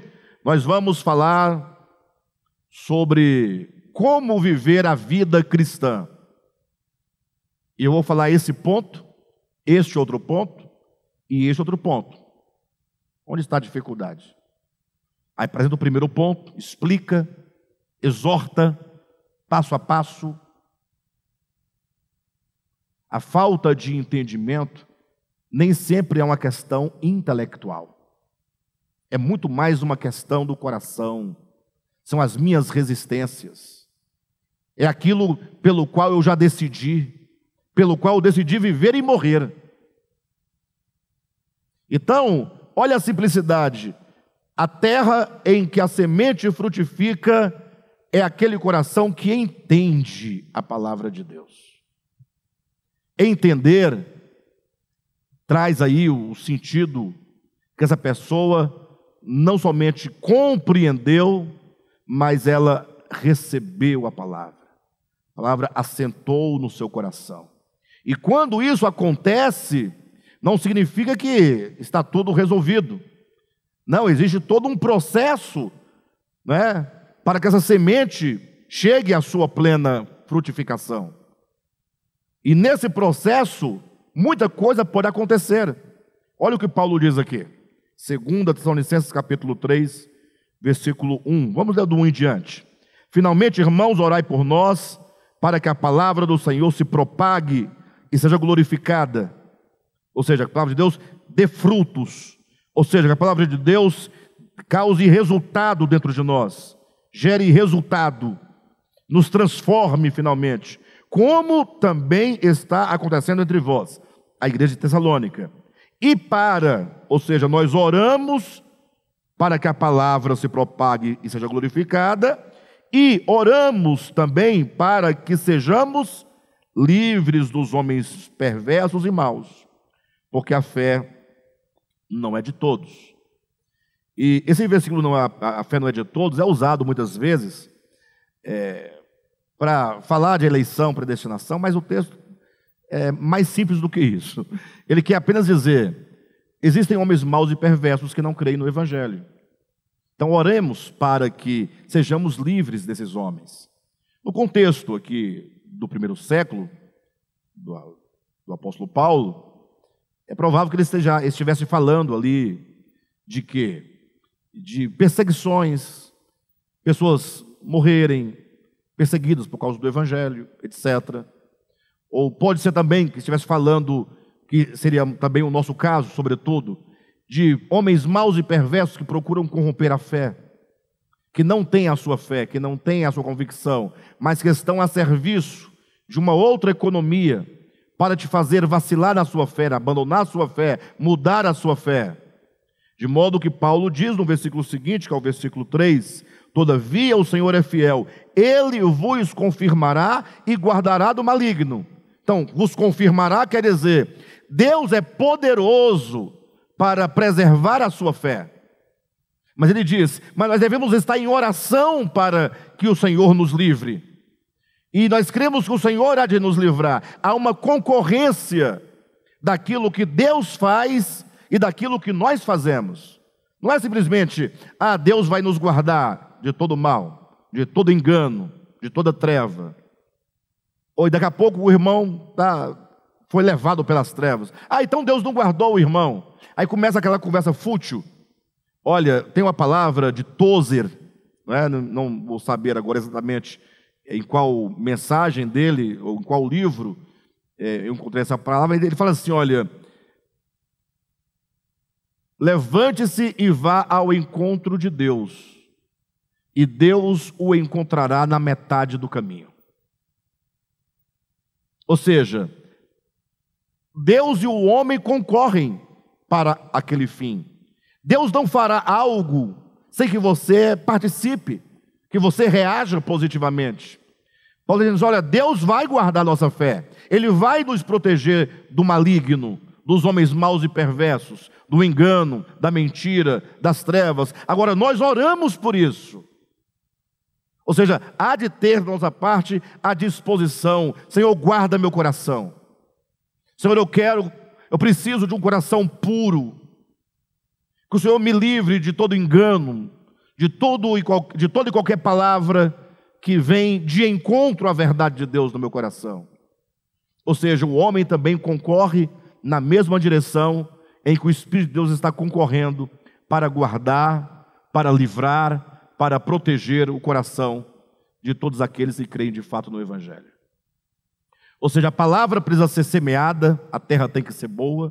Speaker 1: nós vamos falar sobre como viver a vida cristã. E eu vou falar esse ponto, este outro ponto e este outro ponto. Onde está a dificuldade? Aí apresenta o primeiro ponto, explica, exorta, passo a passo, a falta de entendimento nem sempre é uma questão intelectual. É muito mais uma questão do coração. São as minhas resistências. É aquilo pelo qual eu já decidi, pelo qual eu decidi viver e morrer. Então, olha a simplicidade. A terra em que a semente frutifica é aquele coração que entende a palavra de Deus. Entender traz aí o sentido que essa pessoa não somente compreendeu, mas ela recebeu a palavra. A palavra assentou no seu coração. E quando isso acontece, não significa que está tudo resolvido. Não, existe todo um processo né, para que essa semente chegue à sua plena frutificação. E nesse processo, muita coisa pode acontecer. Olha o que Paulo diz aqui. 2 Tessalonicenses capítulo 3, versículo 1. Vamos ler do 1 em diante. Finalmente, irmãos, orai por nós, para que a palavra do Senhor se propague e seja glorificada. Ou seja, a palavra de Deus dê frutos. Ou seja, a palavra de Deus cause resultado dentro de nós, gere resultado, nos transforme finalmente como também está acontecendo entre vós, a igreja de Tessalônica. E para, ou seja, nós oramos para que a palavra se propague e seja glorificada, e oramos também para que sejamos livres dos homens perversos e maus, porque a fé não é de todos. E esse versículo, não, é, a, a fé não é de todos, é usado muitas vezes é, para falar de eleição, predestinação, mas o texto é mais simples do que isso. Ele quer apenas dizer: existem homens maus e perversos que não creem no Evangelho. Então, oremos para que sejamos livres desses homens. No contexto aqui do primeiro século, do, do apóstolo Paulo, é provável que ele esteja, estivesse falando ali de quê? De perseguições, pessoas morrerem, perseguidos por causa do evangelho, etc. Ou pode ser também que estivesse falando, que seria também o nosso caso, sobretudo, de homens maus e perversos que procuram corromper a fé, que não têm a sua fé, que não têm a sua convicção, mas que estão a serviço de uma outra economia para te fazer vacilar a sua fé, abandonar a sua fé, mudar a sua fé. De modo que Paulo diz no versículo seguinte, que é o versículo 3, Todavia o Senhor é fiel, ele vos confirmará e guardará do maligno. Então, vos confirmará quer dizer, Deus é poderoso para preservar a sua fé. Mas ele diz: Mas nós devemos estar em oração para que o Senhor nos livre. E nós cremos que o Senhor há de nos livrar. Há uma concorrência daquilo que Deus faz e daquilo que nós fazemos. Não é simplesmente, ah, Deus vai nos guardar de todo mal, de todo engano, de toda treva. Ou daqui a pouco o irmão tá, foi levado pelas trevas. Ah, então Deus não guardou o irmão. Aí começa aquela conversa fútil. Olha, tem uma palavra de tozer, não, é? não vou saber agora exatamente em qual mensagem dele, ou em qual livro, é, eu encontrei essa palavra, ele fala assim: olha, levante-se e vá ao encontro de Deus e Deus o encontrará na metade do caminho. Ou seja, Deus e o homem concorrem para aquele fim. Deus não fará algo sem que você participe, que você reaja positivamente. Paulo diz: olha, Deus vai guardar nossa fé, Ele vai nos proteger do maligno, dos homens maus e perversos, do engano, da mentira, das trevas. Agora, nós oramos por isso. Ou seja, há de ter da nossa parte a disposição. Senhor, guarda meu coração. Senhor, eu quero, eu preciso de um coração puro. Que o Senhor me livre de todo engano, de, todo e qual, de toda e qualquer palavra que vem de encontro à verdade de Deus no meu coração. Ou seja, o homem também concorre na mesma direção em que o Espírito de Deus está concorrendo para guardar, para livrar, para proteger o coração de todos aqueles que creem de fato no Evangelho. Ou seja, a palavra precisa ser semeada, a terra tem que ser boa.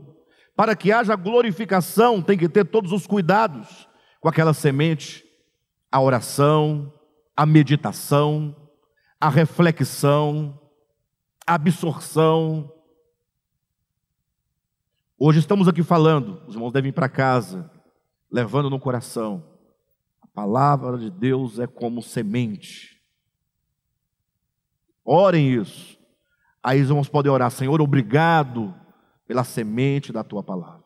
Speaker 1: Para que haja glorificação, tem que ter todos os cuidados com aquela semente, a oração, a meditação, a reflexão, a absorção. Hoje estamos aqui falando, os irmãos devem ir para casa, levando no coração palavra de Deus é como semente. Orem isso. Aí vamos poder orar, Senhor, obrigado pela semente da tua palavra.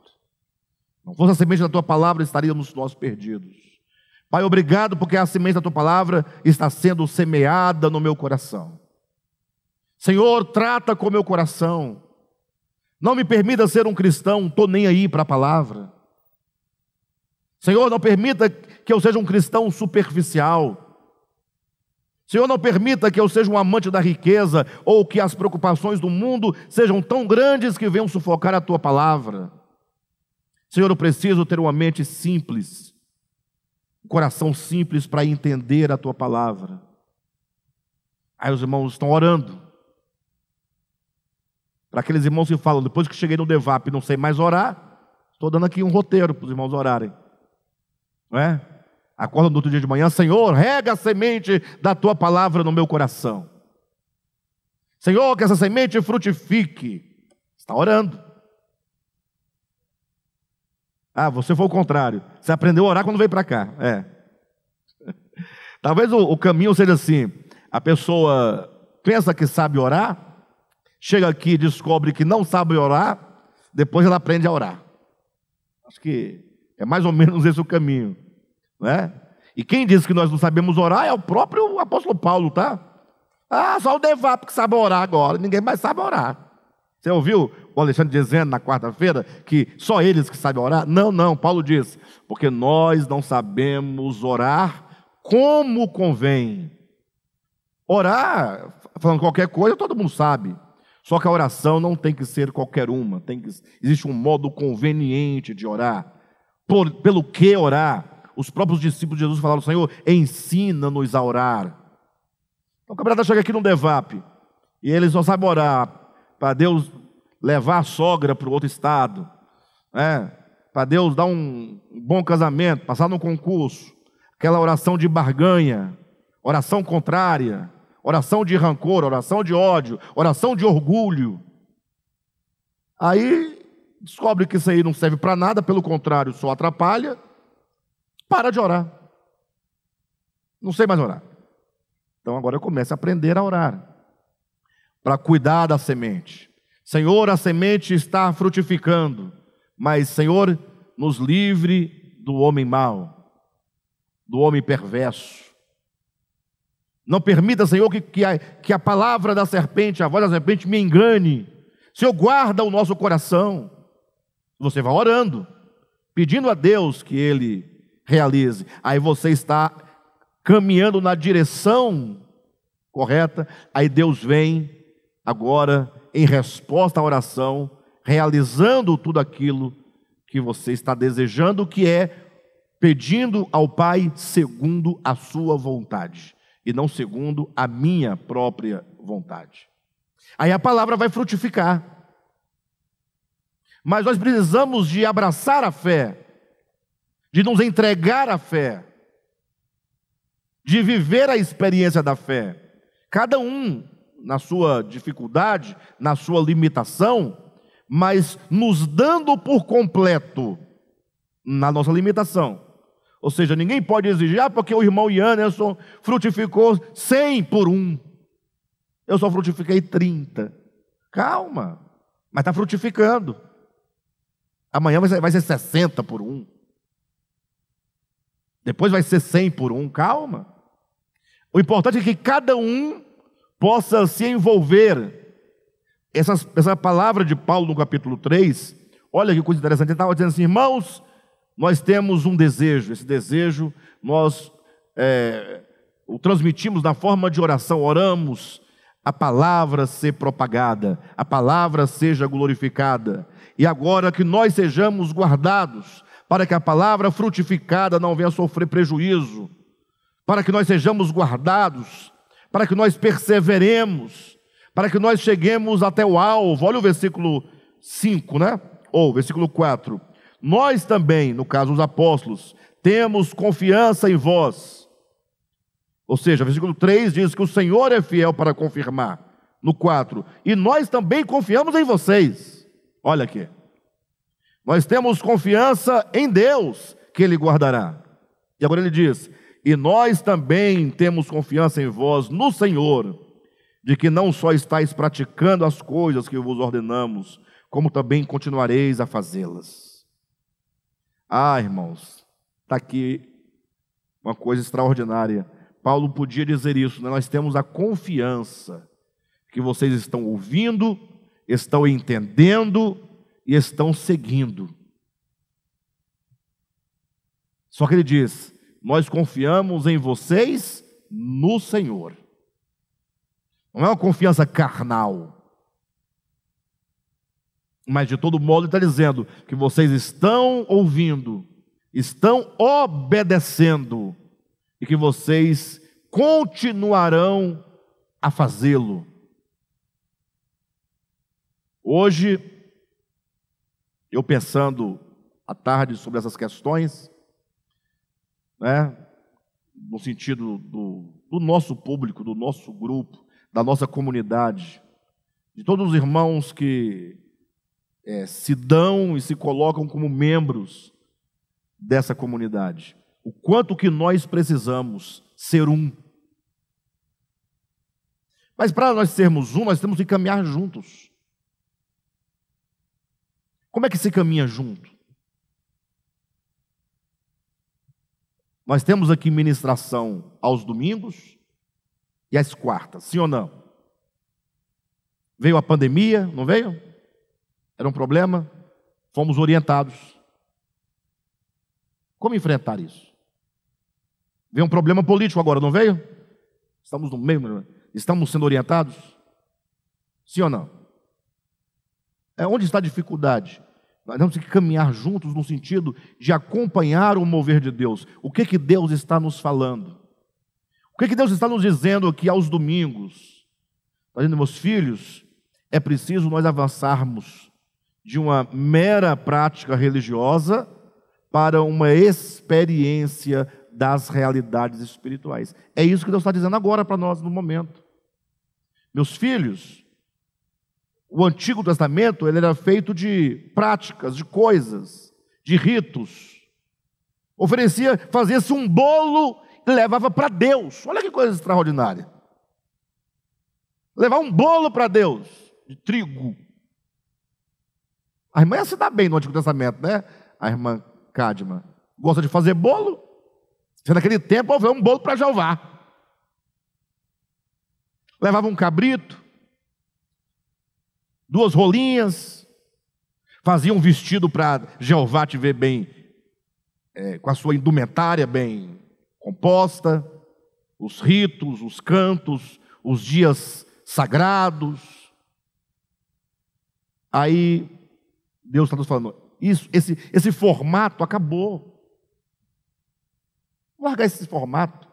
Speaker 1: Não fosse a semente da tua palavra, estaríamos nós perdidos. Pai, obrigado porque a semente da tua palavra está sendo semeada no meu coração. Senhor, trata com o meu coração. Não me permita ser um cristão, estou nem aí para a palavra. Senhor, não permita que eu seja um cristão superficial. Senhor, não permita que eu seja um amante da riqueza ou que as preocupações do mundo sejam tão grandes que venham sufocar a tua palavra. Senhor, eu preciso ter uma mente simples, um coração simples para entender a tua palavra. Aí os irmãos estão orando. Para aqueles irmãos que falam, depois que cheguei no Devap não sei mais orar, estou dando aqui um roteiro para os irmãos orarem. Não é? Acorda no outro dia de manhã, Senhor, rega a semente da tua palavra no meu coração. Senhor, que essa semente frutifique. Está orando. Ah, você foi o contrário. Você aprendeu a orar quando veio para cá. É. Talvez o, o, caminho seja assim: a pessoa pensa que sabe orar, chega aqui e descobre que não sabe orar, depois ela aprende a orar. Acho que é mais ou menos esse o caminho. Né? E quem diz que nós não sabemos orar é o próprio apóstolo Paulo, tá? Ah, só o Devapo que sabe orar agora, ninguém mais sabe orar. Você ouviu o Alexandre dizendo na quarta-feira que só eles que sabem orar? Não, não, Paulo diz, porque nós não sabemos orar como convém. Orar, falando qualquer coisa, todo mundo sabe. Só que a oração não tem que ser qualquer uma, tem que, existe um modo conveniente de orar. Por, pelo que orar? Os próprios discípulos de Jesus falaram: Senhor, ensina-nos a orar. Então o camarada chega aqui num devap e eles só sabe orar para Deus levar a sogra para o outro estado, né? para Deus dar um bom casamento, passar num concurso, aquela oração de barganha, oração contrária, oração de rancor, oração de ódio, oração de orgulho. Aí descobre que isso aí não serve para nada, pelo contrário, só atrapalha para de orar. Não sei mais orar. Então agora eu começo a aprender a orar, para cuidar da semente. Senhor, a semente está frutificando, mas Senhor, nos livre do homem mau, do homem perverso. Não permita, Senhor, que, que, a, que a palavra da serpente, a voz da serpente, me engane. Senhor, guarda o nosso coração. Você vai orando, pedindo a Deus que Ele realize. Aí você está caminhando na direção correta, aí Deus vem agora em resposta à oração, realizando tudo aquilo que você está desejando, que é pedindo ao Pai segundo a sua vontade e não segundo a minha própria vontade. Aí a palavra vai frutificar. Mas nós precisamos de abraçar a fé de nos entregar à fé, de viver a experiência da fé. Cada um na sua dificuldade, na sua limitação, mas nos dando por completo na nossa limitação. Ou seja, ninguém pode exigir, ah, porque o irmão Anderson frutificou 100 por um. Eu só frutifiquei 30. Calma, mas está frutificando. Amanhã vai ser, vai ser 60 por um. Depois vai ser 100 por um, calma. O importante é que cada um possa se envolver. Essa, essa palavra de Paulo no capítulo 3, olha que coisa interessante. Ele estava dizendo assim, irmãos, nós temos um desejo. Esse desejo nós é, o transmitimos na forma de oração, oramos a palavra ser propagada, a palavra seja glorificada, e agora que nós sejamos guardados, para que a palavra frutificada não venha sofrer prejuízo, para que nós sejamos guardados, para que nós perseveremos, para que nós cheguemos até o alvo. Olha o versículo 5, né? Ou versículo 4. Nós também, no caso os apóstolos, temos confiança em vós. Ou seja, versículo 3 diz que o Senhor é fiel para confirmar. No 4, e nós também confiamos em vocês. Olha aqui. Nós temos confiança em Deus que Ele guardará. E agora ele diz: E nós também temos confiança em vós no Senhor, de que não só estáis praticando as coisas que vos ordenamos, como também continuareis a fazê-las. Ah, irmãos, está aqui uma coisa extraordinária. Paulo podia dizer isso, né? nós temos a confiança que vocês estão ouvindo, estão entendendo e estão seguindo. Só que ele diz: Nós confiamos em vocês no Senhor. Não é uma confiança carnal. Mas de todo modo, ele está dizendo que vocês estão ouvindo, estão obedecendo, e que vocês continuarão a fazê-lo. Hoje, eu pensando à tarde sobre essas questões, né, no sentido do, do nosso público, do nosso grupo, da nossa comunidade, de todos os irmãos que é, se dão e se colocam como membros dessa comunidade. O quanto que nós precisamos ser um. Mas para nós sermos um, nós temos que caminhar juntos. Como é que se caminha junto? Nós temos aqui ministração aos domingos e às quartas, sim ou não? Veio a pandemia, não veio? Era um problema? Fomos orientados. Como enfrentar isso? Veio um problema político agora, não veio? Estamos no mesmo, estamos sendo orientados? Sim ou não? É onde está a dificuldade? Nós temos que caminhar juntos no sentido de acompanhar o mover de Deus. O que que Deus está nos falando? O que que Deus está nos dizendo aqui aos domingos? meus filhos, é preciso nós avançarmos de uma mera prática religiosa para uma experiência das realidades espirituais. É isso que Deus está dizendo agora para nós no momento. Meus filhos, o Antigo Testamento ele era feito de práticas, de coisas, de ritos. Oferecia, fazia-se um bolo e levava para Deus. Olha que coisa extraordinária. Levar um bolo para Deus, de trigo. A irmã ia se dá bem no Antigo Testamento, né? A irmã Cadma. Gosta de fazer bolo? Se naquele tempo houver um bolo para Jeová. Levava um cabrito, duas rolinhas, fazia um vestido para Jeová te ver bem, é, com a sua indumentária bem composta, os ritos, os cantos, os dias sagrados. Aí Deus está nos falando, isso, esse, esse formato acabou. Largar esse formato.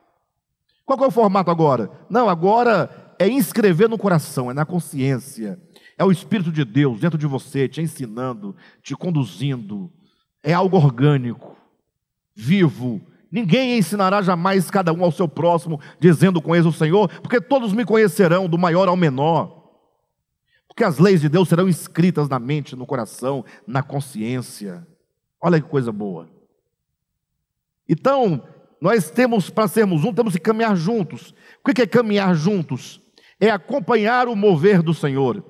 Speaker 1: Qual é o formato agora? Não, agora é inscrever no coração, é na consciência é o Espírito de Deus dentro de você, te ensinando, te conduzindo. É algo orgânico, vivo. Ninguém ensinará jamais cada um ao seu próximo, dizendo: Conheço o Senhor, porque todos me conhecerão, do maior ao menor. Porque as leis de Deus serão escritas na mente, no coração, na consciência. Olha que coisa boa. Então, nós temos, para sermos um, temos que caminhar juntos. O que é caminhar juntos? É acompanhar o mover do Senhor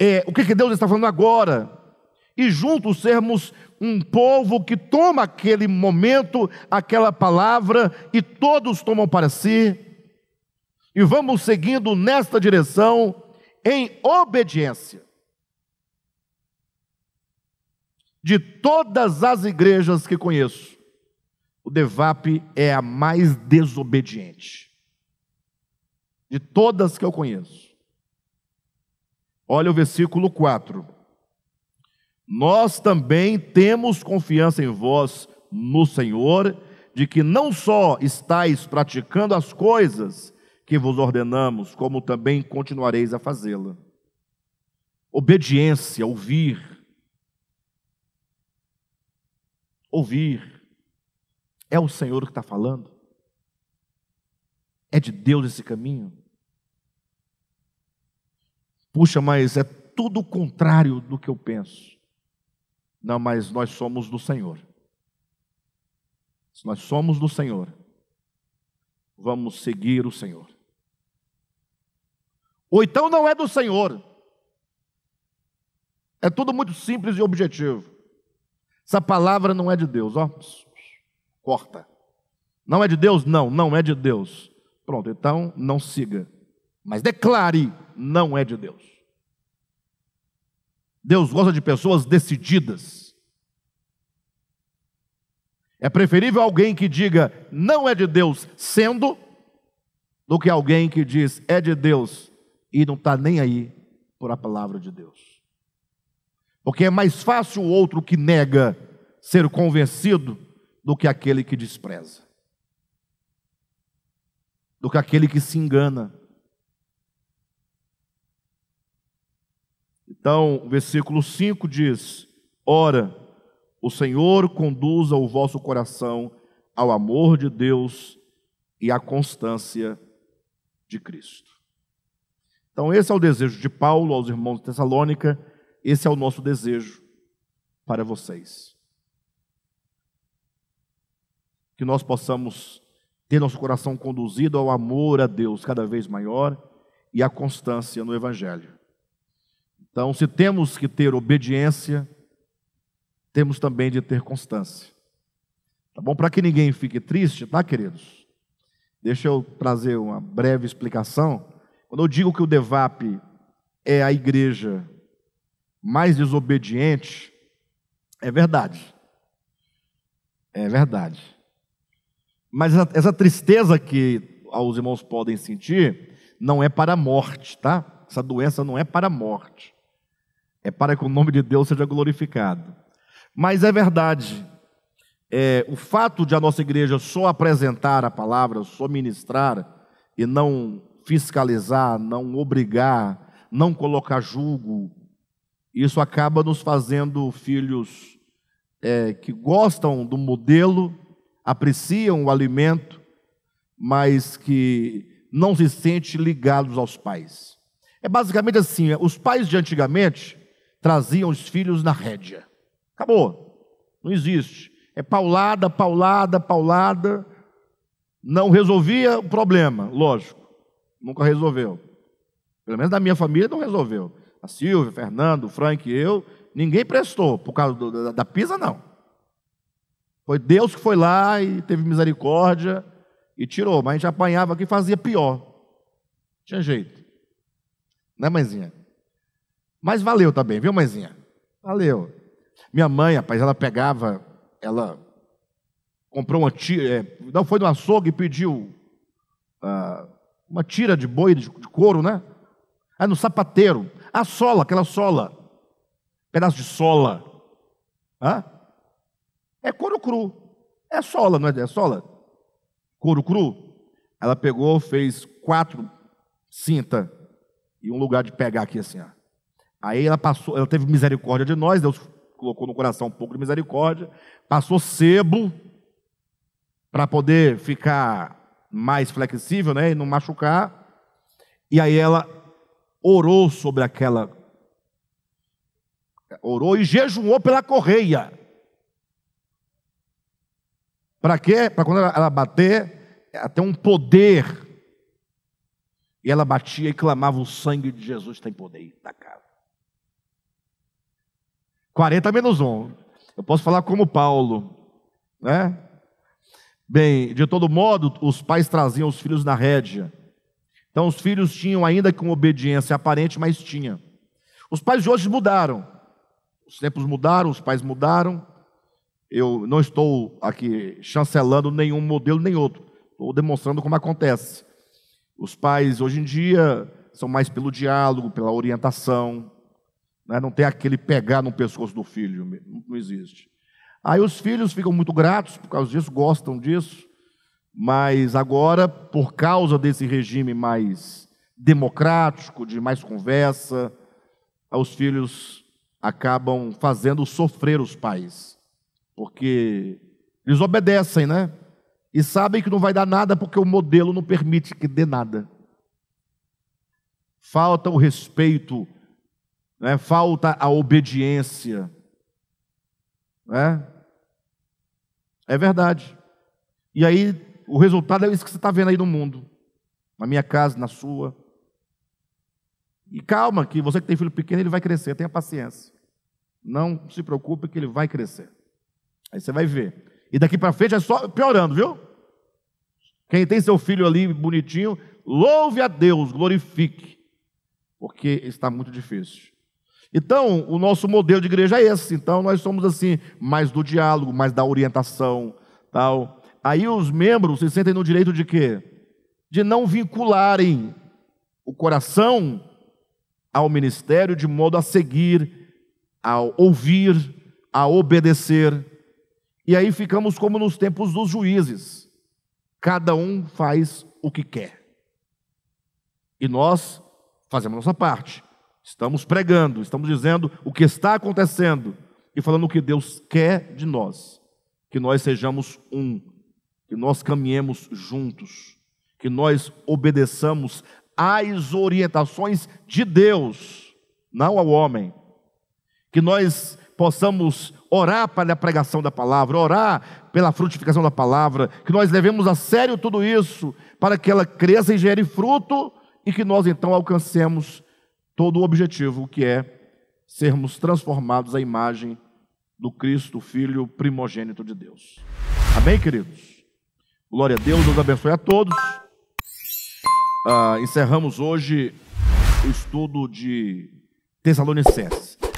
Speaker 1: é, o que, que Deus está falando agora, e juntos sermos um povo que toma aquele momento, aquela palavra, e todos tomam para si, e vamos seguindo nesta direção em obediência. De todas as igrejas que conheço, o DEVAP é a mais desobediente. De todas que eu conheço. Olha o versículo 4. Nós também temos confiança em vós no Senhor, de que não só estáis praticando as coisas que vos ordenamos, como também continuareis a fazê-la. Obediência, ouvir. Ouvir. É o Senhor que está falando? É de Deus esse caminho? Puxa, mas é tudo o contrário do que eu penso. Não, mas nós somos do Senhor. Se nós somos do Senhor, vamos seguir o Senhor. Ou então não é do Senhor. É tudo muito simples e objetivo. Essa palavra não é de Deus, ó. Corta. Não é de Deus? Não, não é de Deus. Pronto, então não siga mas declare: não é de Deus. Deus gosta de pessoas decididas. É preferível alguém que diga não é de Deus sendo, do que alguém que diz é de Deus e não está nem aí por a palavra de Deus. Porque é mais fácil o outro que nega ser convencido do que aquele que despreza, do que aquele que se engana. Então, o versículo 5 diz: Ora, o Senhor conduza o vosso coração ao amor de Deus e à constância de Cristo. Então, esse é o desejo de Paulo aos irmãos de Tessalônica, esse é o nosso desejo para vocês. Que nós possamos ter nosso coração conduzido ao amor a Deus cada vez maior e à constância no Evangelho. Então, se temos que ter obediência, temos também de ter constância. Tá bom? Para que ninguém fique triste, tá, queridos? Deixa eu trazer uma breve explicação. Quando eu digo que o DEVAP é a igreja mais desobediente, é verdade. É verdade. Mas essa tristeza que os irmãos podem sentir não é para a morte, tá? Essa doença não é para a morte é para que o nome de Deus seja glorificado. Mas é verdade, é, o fato de a nossa igreja só apresentar a palavra, só ministrar e não fiscalizar, não obrigar, não colocar julgo, isso acaba nos fazendo filhos é, que gostam do modelo, apreciam o alimento, mas que não se sentem ligados aos pais. É basicamente assim: os pais de antigamente traziam os filhos na rédea. Acabou. Não existe. É paulada, paulada, paulada. Não resolvia o problema, lógico. Nunca resolveu. Pelo menos da minha família não resolveu. A Silvia, Fernando, Frank e eu, ninguém prestou por causa do, da, da pisa, não. Foi Deus que foi lá e teve misericórdia e tirou. Mas a gente apanhava aqui e fazia pior. tinha jeito. Né, mãezinha? Mas valeu também, viu, mãezinha? Valeu. Minha mãe, rapaz, ela pegava, ela comprou uma tira, eh, não foi no açougue e pediu ah, uma tira de boi de, couro, né? aí ah, no sapateiro. A sola, aquela sola. Pedaço de sola. Hã? É couro cru. É sola, não é? É sola? Couro cru. Ela pegou, fez quatro cinta e um lugar de pegar aqui assim, ó. Aí ela passou, ela teve misericórdia de nós, Deus colocou no coração um pouco de misericórdia, passou sebo para poder ficar mais flexível, né, e não machucar. E aí ela orou sobre aquela orou e jejuou pela correia. Para quê? Para quando ela, bater, até um poder. E ela batia e clamava: O sangue de Jesus tem poder. Tá, casa. 40 menos 1. Eu posso falar como Paulo, né? Bem, de todo modo, os pais traziam os filhos na rédea. Então, os filhos tinham, ainda com obediência aparente, mas tinha. Os pais de hoje mudaram. Os tempos mudaram, os pais mudaram. Eu não estou aqui chancelando nenhum modelo nem outro. Estou demonstrando como acontece. Os pais, hoje em dia, são mais pelo diálogo, pela orientação, né? Não tem aquele pegar no pescoço do filho, não existe. Aí os filhos ficam muito gratos por causa disso, gostam disso, mas agora, por causa desse regime mais democrático, de mais conversa, os filhos acabam fazendo sofrer os pais, porque eles obedecem, né? E sabem que não vai dar nada porque o modelo não permite que dê nada. Falta o respeito né? falta a obediência. Né? É verdade. E aí o resultado é isso que você está vendo aí no mundo, na minha casa, na sua. E calma, que você que tem filho pequeno, ele vai crescer, tenha paciência. Não se preocupe que ele vai crescer. Aí você vai ver. E daqui para frente é só piorando, viu? Quem tem seu filho ali bonitinho, louve a Deus, glorifique, porque está muito difícil. Então, o nosso modelo de igreja é esse. Então, nós somos assim, mais do diálogo, mais da orientação, tal. Aí os membros se sentem no direito de quê? De não vincularem o coração ao ministério de modo a seguir, a ouvir, a obedecer. E aí ficamos como nos tempos dos juízes. Cada um faz o que quer. E nós fazemos a nossa parte. Estamos pregando, estamos dizendo o que está acontecendo e falando o que Deus quer de nós, que nós sejamos um, que nós caminhemos juntos, que nós obedeçamos às orientações de Deus, não ao homem, que nós possamos orar para a pregação da palavra, orar pela frutificação da palavra, que nós levemos a sério tudo isso para que ela cresça e gere fruto e que nós então alcancemos todo o objetivo que é sermos transformados à imagem do Cristo, Filho primogênito de Deus. Amém, queridos? Glória a Deus, Deus abençoe a todos. Ah, encerramos hoje o estudo de Tessalonicenses.